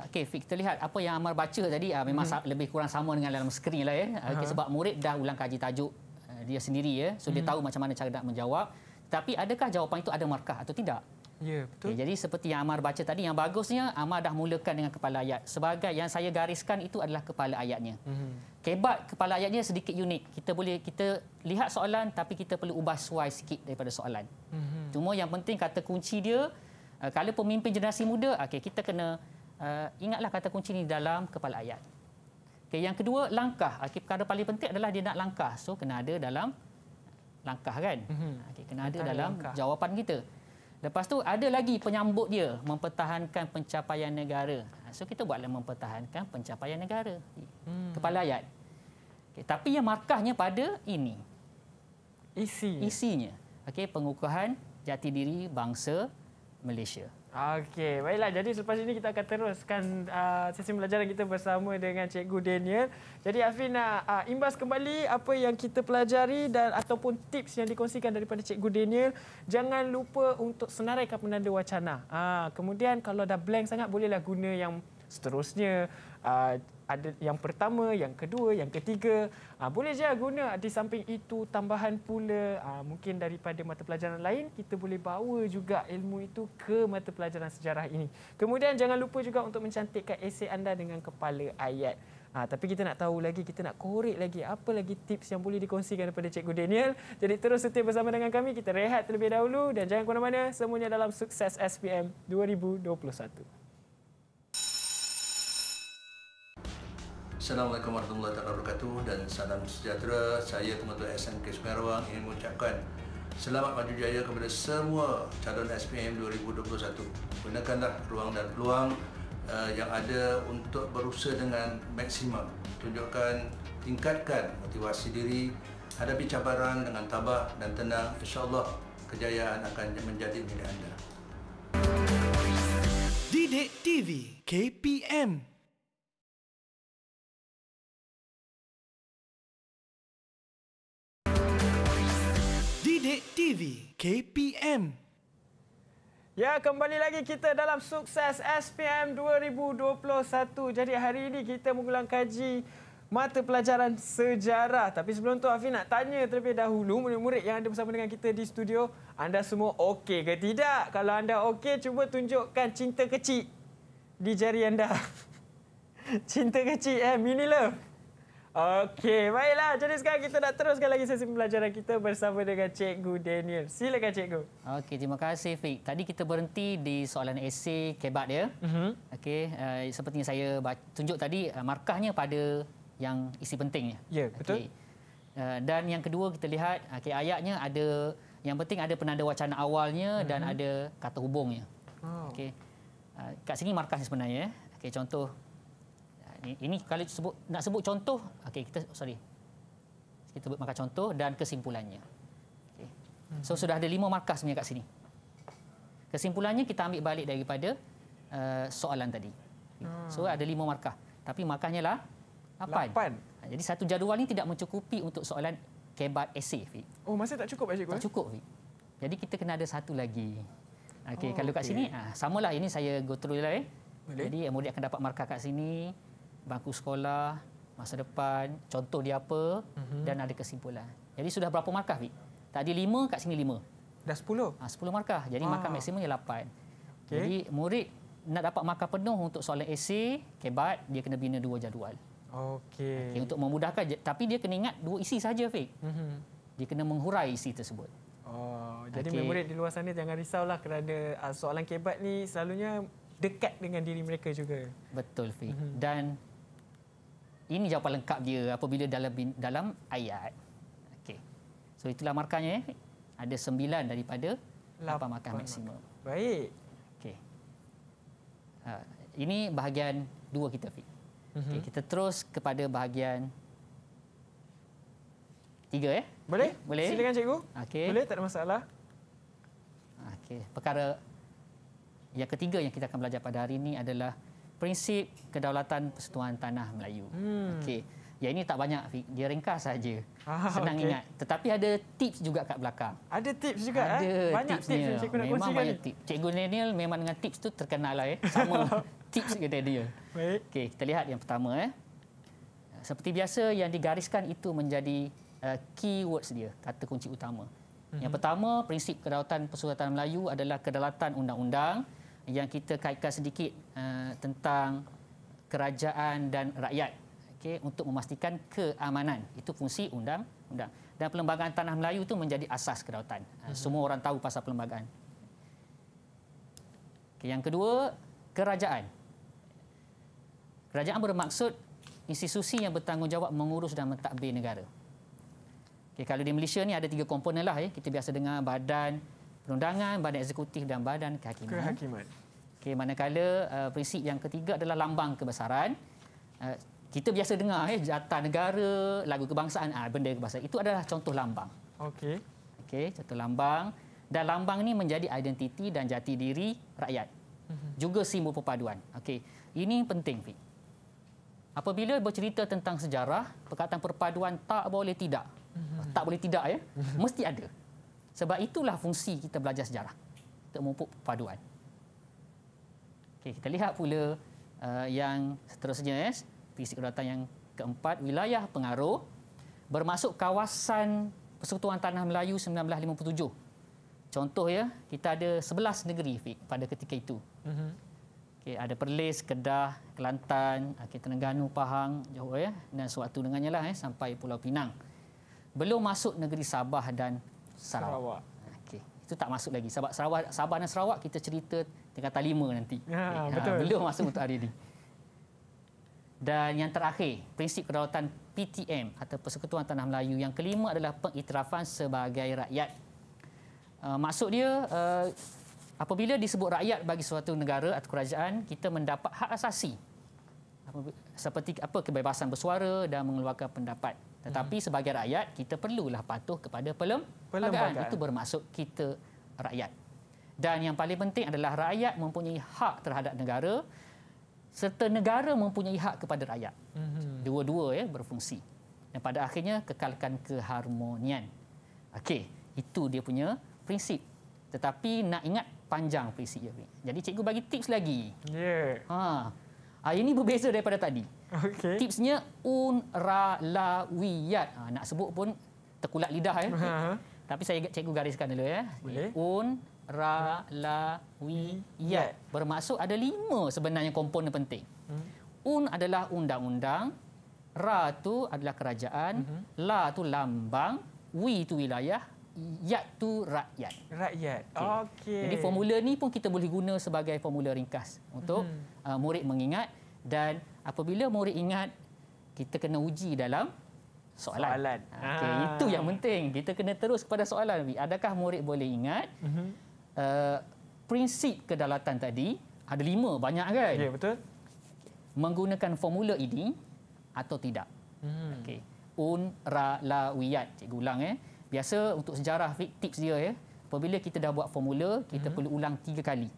Okey, Fik, terlihat apa yang Amar baca tadi uh, memang hmm. lebih kurang sama dengan dalam skrin lah ya. Ah, okay, uh-huh. Hmm. sebab murid dah ulang kaji tajuk eh, dia sendiri ya. So hmm. dia tahu macam mana cara nak menjawab. Tapi adakah jawapan itu ada markah atau tidak? Ya, ya, betul. Okay, jadi seperti yang Amar baca tadi, yang bagusnya Amar dah mulakan dengan kepala ayat. Sebagai yang saya gariskan itu adalah kepala ayatnya. Mm-hmm. Kebat kepala ayatnya sedikit unik. Kita boleh kita lihat soalan tapi kita perlu ubah suai sikit daripada soalan. Mm-hmm. Cuma yang penting kata kunci dia, uh, kalau pemimpin generasi muda, okay, kita kena uh, ingatlah kata kunci ini dalam kepala ayat. Okay, yang kedua, langkah. Okay, perkara paling penting adalah dia nak langkah. So, kena ada dalam langkah kan? Mm-hmm. Okay, kena ada Entah dalam langkah. jawapan kita. Lepas tu ada lagi penyambut dia mempertahankan pencapaian negara. Ha, so kita buatlah mempertahankan pencapaian negara. Hmm. Kepala ayat. Okay, tapi yang markahnya pada ini. Isi. Isinya. Okey, pengukuhan jati diri bangsa Malaysia. Okey, baiklah. Jadi selepas ini kita akan teruskan uh, sesi pelajaran kita bersama dengan Cikgu Daniel. Jadi Afin nak uh, uh, imbas kembali apa yang kita pelajari dan ataupun tips yang dikongsikan daripada Cikgu Daniel. Jangan lupa untuk senaraikan penanda wacana. Uh, kemudian kalau dah blank sangat, bolehlah guna yang seterusnya. Uh, ada yang pertama, yang kedua, yang ketiga. Uh, boleh je guna di samping itu tambahan pula uh, mungkin daripada mata pelajaran lain kita boleh bawa juga ilmu itu ke mata pelajaran sejarah ini. Kemudian jangan lupa juga untuk mencantikkan esei anda dengan kepala ayat. Ha, tapi kita nak tahu lagi, kita nak korek lagi apa lagi tips yang boleh dikongsikan daripada Cikgu Daniel. Jadi terus setia bersama dengan kami, kita rehat terlebih dahulu dan jangan ke mana-mana semuanya dalam sukses SPM 2021. Assalamualaikum warahmatullahi wabarakatuh dan salam sejahtera. Saya Tuan SMK Semerawang ingin mengucapkan selamat maju jaya kepada semua calon SPM 2021. Gunakanlah ruang dan peluang uh, yang ada untuk berusaha dengan maksimum. Tunjukkan, tingkatkan motivasi diri, hadapi cabaran dengan tabah dan tenang. InsyaAllah kejayaan akan menjadi milik anda. Didik TV KPM Sidik TV KPM Ya, kembali lagi kita dalam sukses SPM 2021. Jadi hari ini kita mengulang kaji mata pelajaran sejarah. Tapi sebelum tu Afi nak tanya terlebih dahulu murid-murid yang ada bersama dengan kita di studio, anda semua okey ke tidak? Kalau anda okey, cuba tunjukkan cinta kecil di jari anda. cinta kecil eh, mini love. Okey, baiklah. Jadi sekarang kita nak teruskan lagi sesi pembelajaran kita bersama dengan Cikgu Daniel. Silakan Cikgu. Okey, terima kasih Fik. Tadi kita berhenti di soalan esei kebat ya. Uh mhm. -huh. Okey, uh, seperti yang saya tunjuk tadi uh, markahnya pada yang isi penting Ya, ya betul. Okay. Uh, eh, dan yang kedua kita lihat okay, ayatnya ada yang penting ada penanda wacana awalnya uh mhm. -huh. dan ada kata hubungnya. Oh. Okey. Uh, kat sini markahnya sebenarnya. Ya? Okay, contoh ini kalau sebut nak sebut contoh okay kita sorry kita sebut markah contoh dan kesimpulannya okey so sudah ada lima markah sebenarnya kat sini kesimpulannya kita ambil balik daripada uh, soalan tadi okay. Hmm. so ada lima markah tapi markahnya lah apa? 8. Ha, jadi satu jadual ini tidak mencukupi untuk soalan kebat esei, Fik. Oh, masih tak cukup, Encik Kuan? Tak eh? cukup, Fik. Jadi kita kena ada satu lagi. Okay oh, kalau kat okay. sini, ah, samalah ini saya go through lah. Eh. Jadi murid akan dapat markah kat sini bangku sekolah, masa depan, contoh dia apa mm-hmm. dan ada kesimpulan. Jadi sudah berapa markah, Vic? Tadi lima, kat sini lima. Dah sepuluh? Ha, sepuluh markah. Jadi ah. markah maksimumnya lapan. Okay. Jadi murid nak dapat markah penuh untuk soalan esei kebat, dia kena bina dua jadual. Okey. Okay, untuk memudahkan, tapi dia kena ingat dua isi saja, Vic. Mm-hmm. Dia kena menghurai isi tersebut. Oh, jadi okay. murid di luar sana jangan risaulah kerana ah, soalan kebat ni selalunya dekat dengan diri mereka juga. Betul, Fik. Mm-hmm. Dan ini jawapan lengkap dia apabila dalam dalam ayat. Okey. So itulah markahnya eh. Ada sembilan daripada apa markah maksimum. Baik. Okey. Ha, ini bahagian dua kita fik. Okay, mhm. kita terus kepada bahagian tiga eh. Boleh? Okay, boleh. Silakan cikgu. Okey. Boleh tak ada masalah. Okey. Perkara yang ketiga yang kita akan belajar pada hari ini adalah prinsip kedaulatan persatuan tanah Melayu. Hmm. Okey. Ya ini tak banyak dia ringkas saja. Ah, Senang okay. ingat. Tetapi ada tips juga kat belakang. Ada tips juga ada eh. Banyak tipsnya. tips yang cikgu nak memang banyak tips. Cikgu Daniel memang dengan tips tu terkenal lah eh. Sama tips kata dia. Baik. Okey, kita lihat yang pertama eh. Seperti biasa yang digariskan itu menjadi uh, keywords dia, kata kunci utama. Mm-hmm. Yang mhm. pertama, prinsip kedaulatan persatuan Melayu adalah kedaulatan undang-undang yang kita kaitkan sedikit uh, tentang kerajaan dan rakyat okay, untuk memastikan keamanan. Itu fungsi undang-undang. Dan Perlembagaan Tanah Melayu itu menjadi asas kedaulatan. Uh, eh, huh hmm. Semua orang tahu pasal perlembagaan. Okay, yang kedua, kerajaan. Kerajaan bermaksud institusi yang bertanggungjawab mengurus dan mentadbir negara. Okay, kalau di Malaysia ni ada tiga komponen lah. Ya. Kita biasa dengar badan, perundangan, badan eksekutif dan badan kehakiman. kehakiman. Okey, manakala uh, prinsip yang ketiga adalah lambang kebesaran. Uh, kita biasa dengar eh jatah negara, lagu kebangsaan, ah, benda kebangsaan. Itu adalah contoh lambang. Okey. Okey, contoh lambang dan lambang ini menjadi identiti dan jati diri rakyat. Mhm. Juga simbol perpaduan. Okey, ini penting, Fik. Apabila bercerita tentang sejarah, perkataan perpaduan tak boleh tidak. Mhm. Tak boleh tidak ya, mesti ada. Sebab itulah fungsi kita belajar sejarah. Untuk memupuk perpaduan. Okay, kita lihat pula uh, yang seterusnya. Eh, fisik uratan yang keempat, wilayah pengaruh. Bermasuk kawasan Persekutuan Tanah Melayu 1957. Contoh ya, kita ada 11 negeri Fik, pada ketika itu. Mm-hmm. Okay, ada Perlis, Kedah, Kelantan, okay, Terengganu, Pahang, Johor ya, dan sewaktu dengannya lah eh, sampai Pulau Pinang. Belum masuk negeri Sabah dan Sarawak. Sarawak. Okey. Itu tak masuk lagi. Sebab Sarawak, Sabah dan Sarawak kita cerita tingkat 5 nanti. Ya, okay. Ha, betul. Ha, belum masuk untuk hari ini. Dan yang terakhir, prinsip kedaulatan PTM atau Persekutuan Tanah Melayu. Yang kelima adalah pengiktirafan sebagai rakyat. Uh, maksud dia, uh, apabila disebut rakyat bagi suatu negara atau kerajaan, kita mendapat hak asasi. Seperti apa kebebasan bersuara dan mengeluarkan pendapat. Tetapi hmm. sebagai rakyat, kita perlulah patuh kepada pelem, perlembagaan. Itu bermaksud kita rakyat. Dan yang paling penting adalah rakyat mempunyai hak terhadap negara serta negara mempunyai hak kepada rakyat. Hmm. Dua-dua ya, berfungsi. Dan pada akhirnya, kekalkan keharmonian. Okey, itu dia punya prinsip. Tetapi nak ingat panjang prinsip dia. Jadi cikgu bagi tips lagi. Ya. Yeah. Ha. Ha, ini berbeza daripada tadi. Okay. Tipsnya unralawiyat. Ha, nak sebut pun terkulat lidah ya. Uh-huh. Tapi saya cikgu gariskan dulu ya. Unralawiyat. Ha. Bermaksud ada lima sebenarnya komponen penting. uh Un adalah undang-undang, ra tu adalah kerajaan, uh la tu lambang, wi tu wilayah. Yat tu rakyat. Rakyat. Okey. Okay. Jadi formula ni pun kita boleh guna sebagai formula ringkas untuk hmm. Uh, murid mengingat dan apabila murid ingat kita kena uji dalam soalan. soalan. Ha, okay, ah. Itu yang penting. Kita kena terus kepada soalan. Adakah murid boleh ingat uh-huh. uh, prinsip kedaulatan tadi? Ada lima, banyak kan? Ya, yeah, betul. Menggunakan formula ini e atau tidak? Hmm. Okay. Un, ra, la, wiyat. Cikgu ulang. Eh. Biasa untuk sejarah, tips dia. Eh. Apabila kita dah buat formula, kita hmm. perlu ulang tiga kali.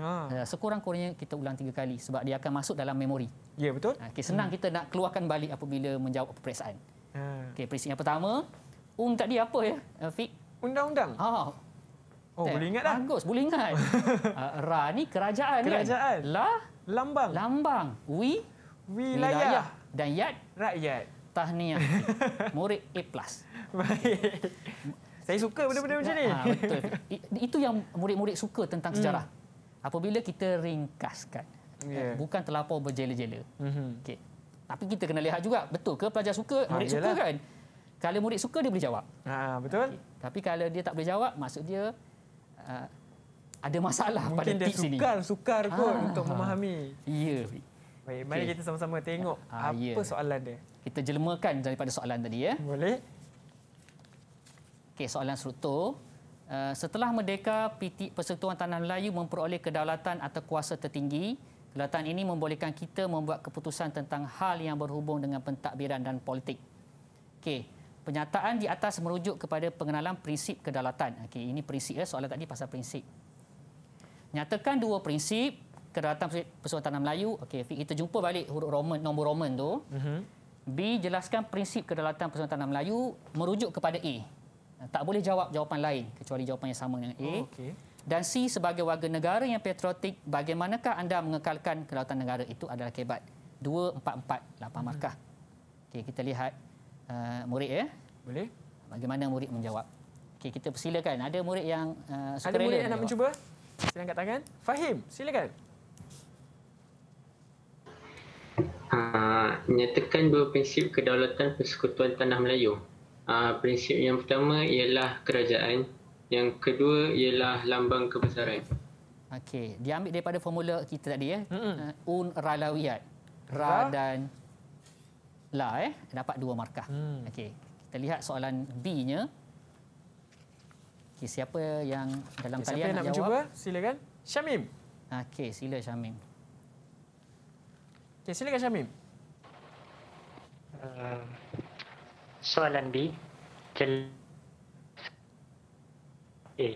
Ah. Eh, sekurang-kurangnya kita ulang tiga kali sebab dia akan masuk dalam memori. Ya, betul. Ha, okay, senang hmm. kita nak keluarkan balik apabila menjawab peperiksaan. Hmm. Ha. Okay, prinsip yang pertama, um tadi apa ya, Fik? Undang-undang. Ha. Oh, oh boleh ingat dah. Bagus, boleh ingat. uh, Ra ni kerajaan, kan? kerajaan. kan? La? Lambang. Lambang. Wi? Wilayah. Wilayah. Dan Yad? Rakyat. Tahniah. Murid A+. Baik. Saya suka benda-benda macam ni. Ha, betul. itu yang murid-murid suka tentang hmm. sejarah. Apabila kita ringkaskan. Kan? yeah. bukan terlampau berjela-jela. Mm-hmm. Okay. Tapi kita kena lihat juga, betul ke pelajar suka, ha, murid iyalah. suka kan? Kalau murid suka, dia boleh jawab. Ha, betul. Okay. Tapi kalau dia tak boleh jawab, maksud dia uh, ada masalah Mungkin pada tips ini. Mungkin dia sukar-sukar ah. pun ha, untuk ha. memahami. Ya. Baik, mari okay. kita sama-sama tengok ha, apa yeah. soalan dia. Kita jelmakan daripada soalan tadi. ya. Boleh. Okay, soalan struktur. Uh, setelah merdeka, PT Persekutuan Tanah Melayu memperoleh kedaulatan atau kuasa tertinggi, Latihan ini membolehkan kita membuat keputusan tentang hal yang berhubung dengan pentadbiran dan politik. Okey, Pernyataan di atas merujuk kepada pengenalan prinsip kedaulatan. Okey, ini prinsip ya, soalan tadi pasal prinsip. Nyatakan dua prinsip kedaulatan Persatuan Tanah Melayu. Okey, kita jumpa balik huruf Roman, nombor Roman tu. Mhm. B, jelaskan prinsip kedaulatan Persatuan Tanah Melayu merujuk kepada A. Tak boleh jawab jawapan lain kecuali jawapan yang sama dengan A. Oh, okay. Dan C sebagai warga negara yang patriotik, bagaimanakah anda mengekalkan kedaulatan negara itu adalah kebat 2448 hmm. markah. Okay kita lihat uh, murid ya. Boleh. Bagaimana murid menjawab? Okay kita persilakan. Ada murid yang uh, Ada murid yang nak mencuba? Sila angkat tangan. Fahim, silakan. Uh, nyatakan dua prinsip kedaulatan persekutuan tanah Melayu. Uh, prinsip yang pertama ialah kerajaan yang kedua ialah lambang kebesaran. Okey, diambil daripada formula kita tadi ya. Mm-hmm. Un ralawiyat. Ra dan la eh dapat dua markah. Mm. Okey, kita lihat soalan B-nya. Okey, siapa yang dalam okay, talian siapa nak, nak jawab? Siapa nak cuba? Silakan. Syamim. Okey, sila Syamim. Okey, silakan Syamim. Uh, soalan B. Jel- A.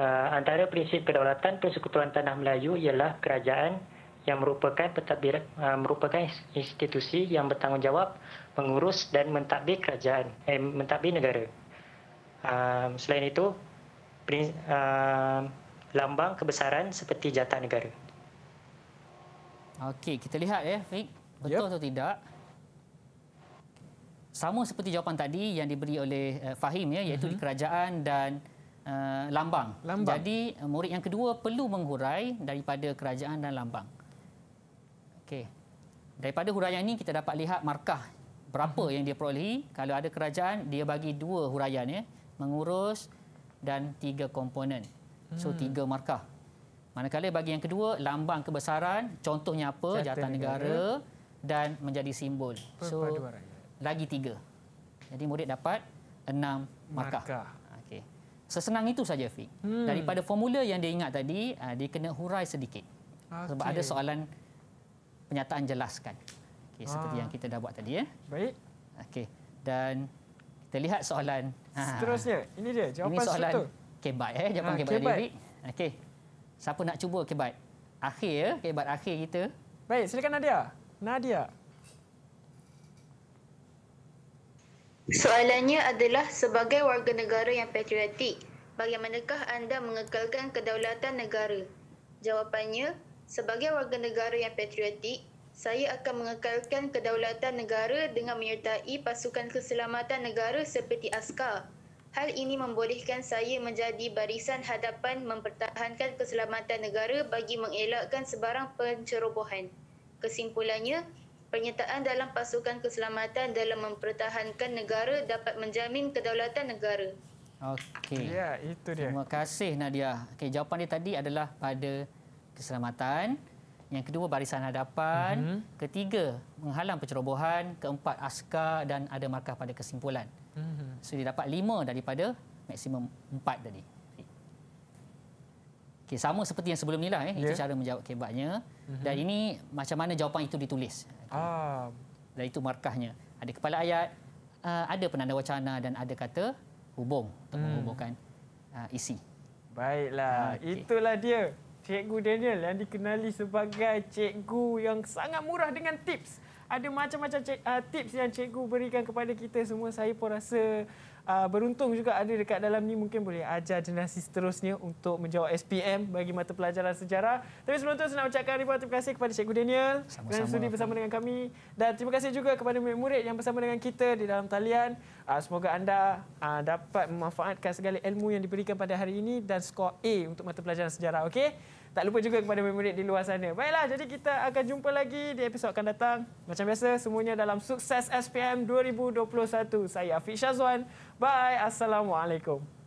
Uh, antara prinsip kedaulatan persekutuan tanah Melayu ialah kerajaan yang merupakan pentadbir uh, merupakan institusi yang bertanggungjawab mengurus dan mentadbir kerajaan eh, mentadbir negara. Uh, selain itu prins, uh, lambang kebesaran seperti jata negara. Okey, kita lihat ya, Fik. Betul yep. atau tidak? Sama seperti jawapan tadi yang diberi oleh eh, Fahim ya, iaitu mm-hmm. kerajaan dan uh, lambang. lambang. Jadi eh, murid yang kedua perlu menghurai daripada kerajaan dan lambang. Okey. Daripada huraian ini kita dapat lihat markah berapa mhm. yang dia perolehi. Kalau ada kerajaan dia bagi dua huraian ya, mengurus dan tiga komponen. So hmm. tiga markah. Manakala bagi yang kedua lambang kebesaran, contohnya apa? Jata negara, negara dan menjadi simbol. So lagi tiga. Jadi murid dapat enam markah. markah. Sesenang itu saja Fik. Hmm. Daripada formula yang dia ingat tadi, uh, dia kena hurai sedikit. Okay. Sebab ada soalan pernyataan jelaskan. Okay, seperti ah. yang kita dah buat tadi. Eh. Baik. Okay. Dan kita lihat soalan. Ah. Seterusnya, ha. ini dia jawapan ini soalan situ. kebat. Eh. Jawapan ha, kebat, kebat. David. Okay. Siapa nak cuba kebat? Akhir, kebat akhir kita. Baik, silakan Nadia. Nadia. Soalannya adalah sebagai warga negara yang patriotik, bagaimanakah anda mengekalkan kedaulatan negara? Jawapannya, sebagai warga negara yang patriotik, saya akan mengekalkan kedaulatan negara dengan menyertai pasukan keselamatan negara seperti askar. Hal ini membolehkan saya menjadi barisan hadapan mempertahankan keselamatan negara bagi mengelakkan sebarang pencerobohan. Kesimpulannya, penyertaan dalam pasukan keselamatan dalam mempertahankan negara dapat menjamin kedaulatan negara. Okey. Ya, itu dia. Terima kasih Nadia. Okey, jawapan dia tadi adalah pada keselamatan, yang kedua barisan hadapan, mm -hmm. ketiga menghalang pencerobohan, keempat askar dan ada markah pada kesimpulan. Mm So dia dapat lima daripada maksimum empat tadi. Okey, sama seperti yang sebelum ni lah eh. Itu ya. cara menjawab kebatnya. Mm -hmm. Dan mhm. ini macam mana jawapan itu ditulis? Ah. Dan itu markahnya. Ada kepala ayat, uh, ada penanda wacana dan ada kata hubung untuk hmm. menghubungkan hmm. isi. Baiklah, ah, okay. itulah dia Cikgu Daniel yang dikenali sebagai cikgu yang sangat murah dengan tips. Ada macam-macam uh, tips yang cikgu berikan kepada kita semua. Saya pun rasa uh, beruntung juga ada dekat dalam ni mungkin boleh ajar generasi seterusnya untuk menjawab SPM bagi mata pelajaran sejarah. Tapi sebelum tu saya nak ucapkan ribuan terima kasih kepada Cikgu Daniel kerana sudi bersama dengan kami dan terima kasih juga kepada murid-murid yang bersama dengan kita di dalam talian. Uh, semoga anda uh, dapat memanfaatkan segala ilmu yang diberikan pada hari ini dan skor A untuk mata pelajaran sejarah. Okey? tak lupa juga kepada murid-murid di luar sana. Baiklah, jadi kita akan jumpa lagi di episod akan datang. Macam biasa, semuanya dalam sukses SPM 2021. Saya Afiq Syazwan. Bye. Assalamualaikum.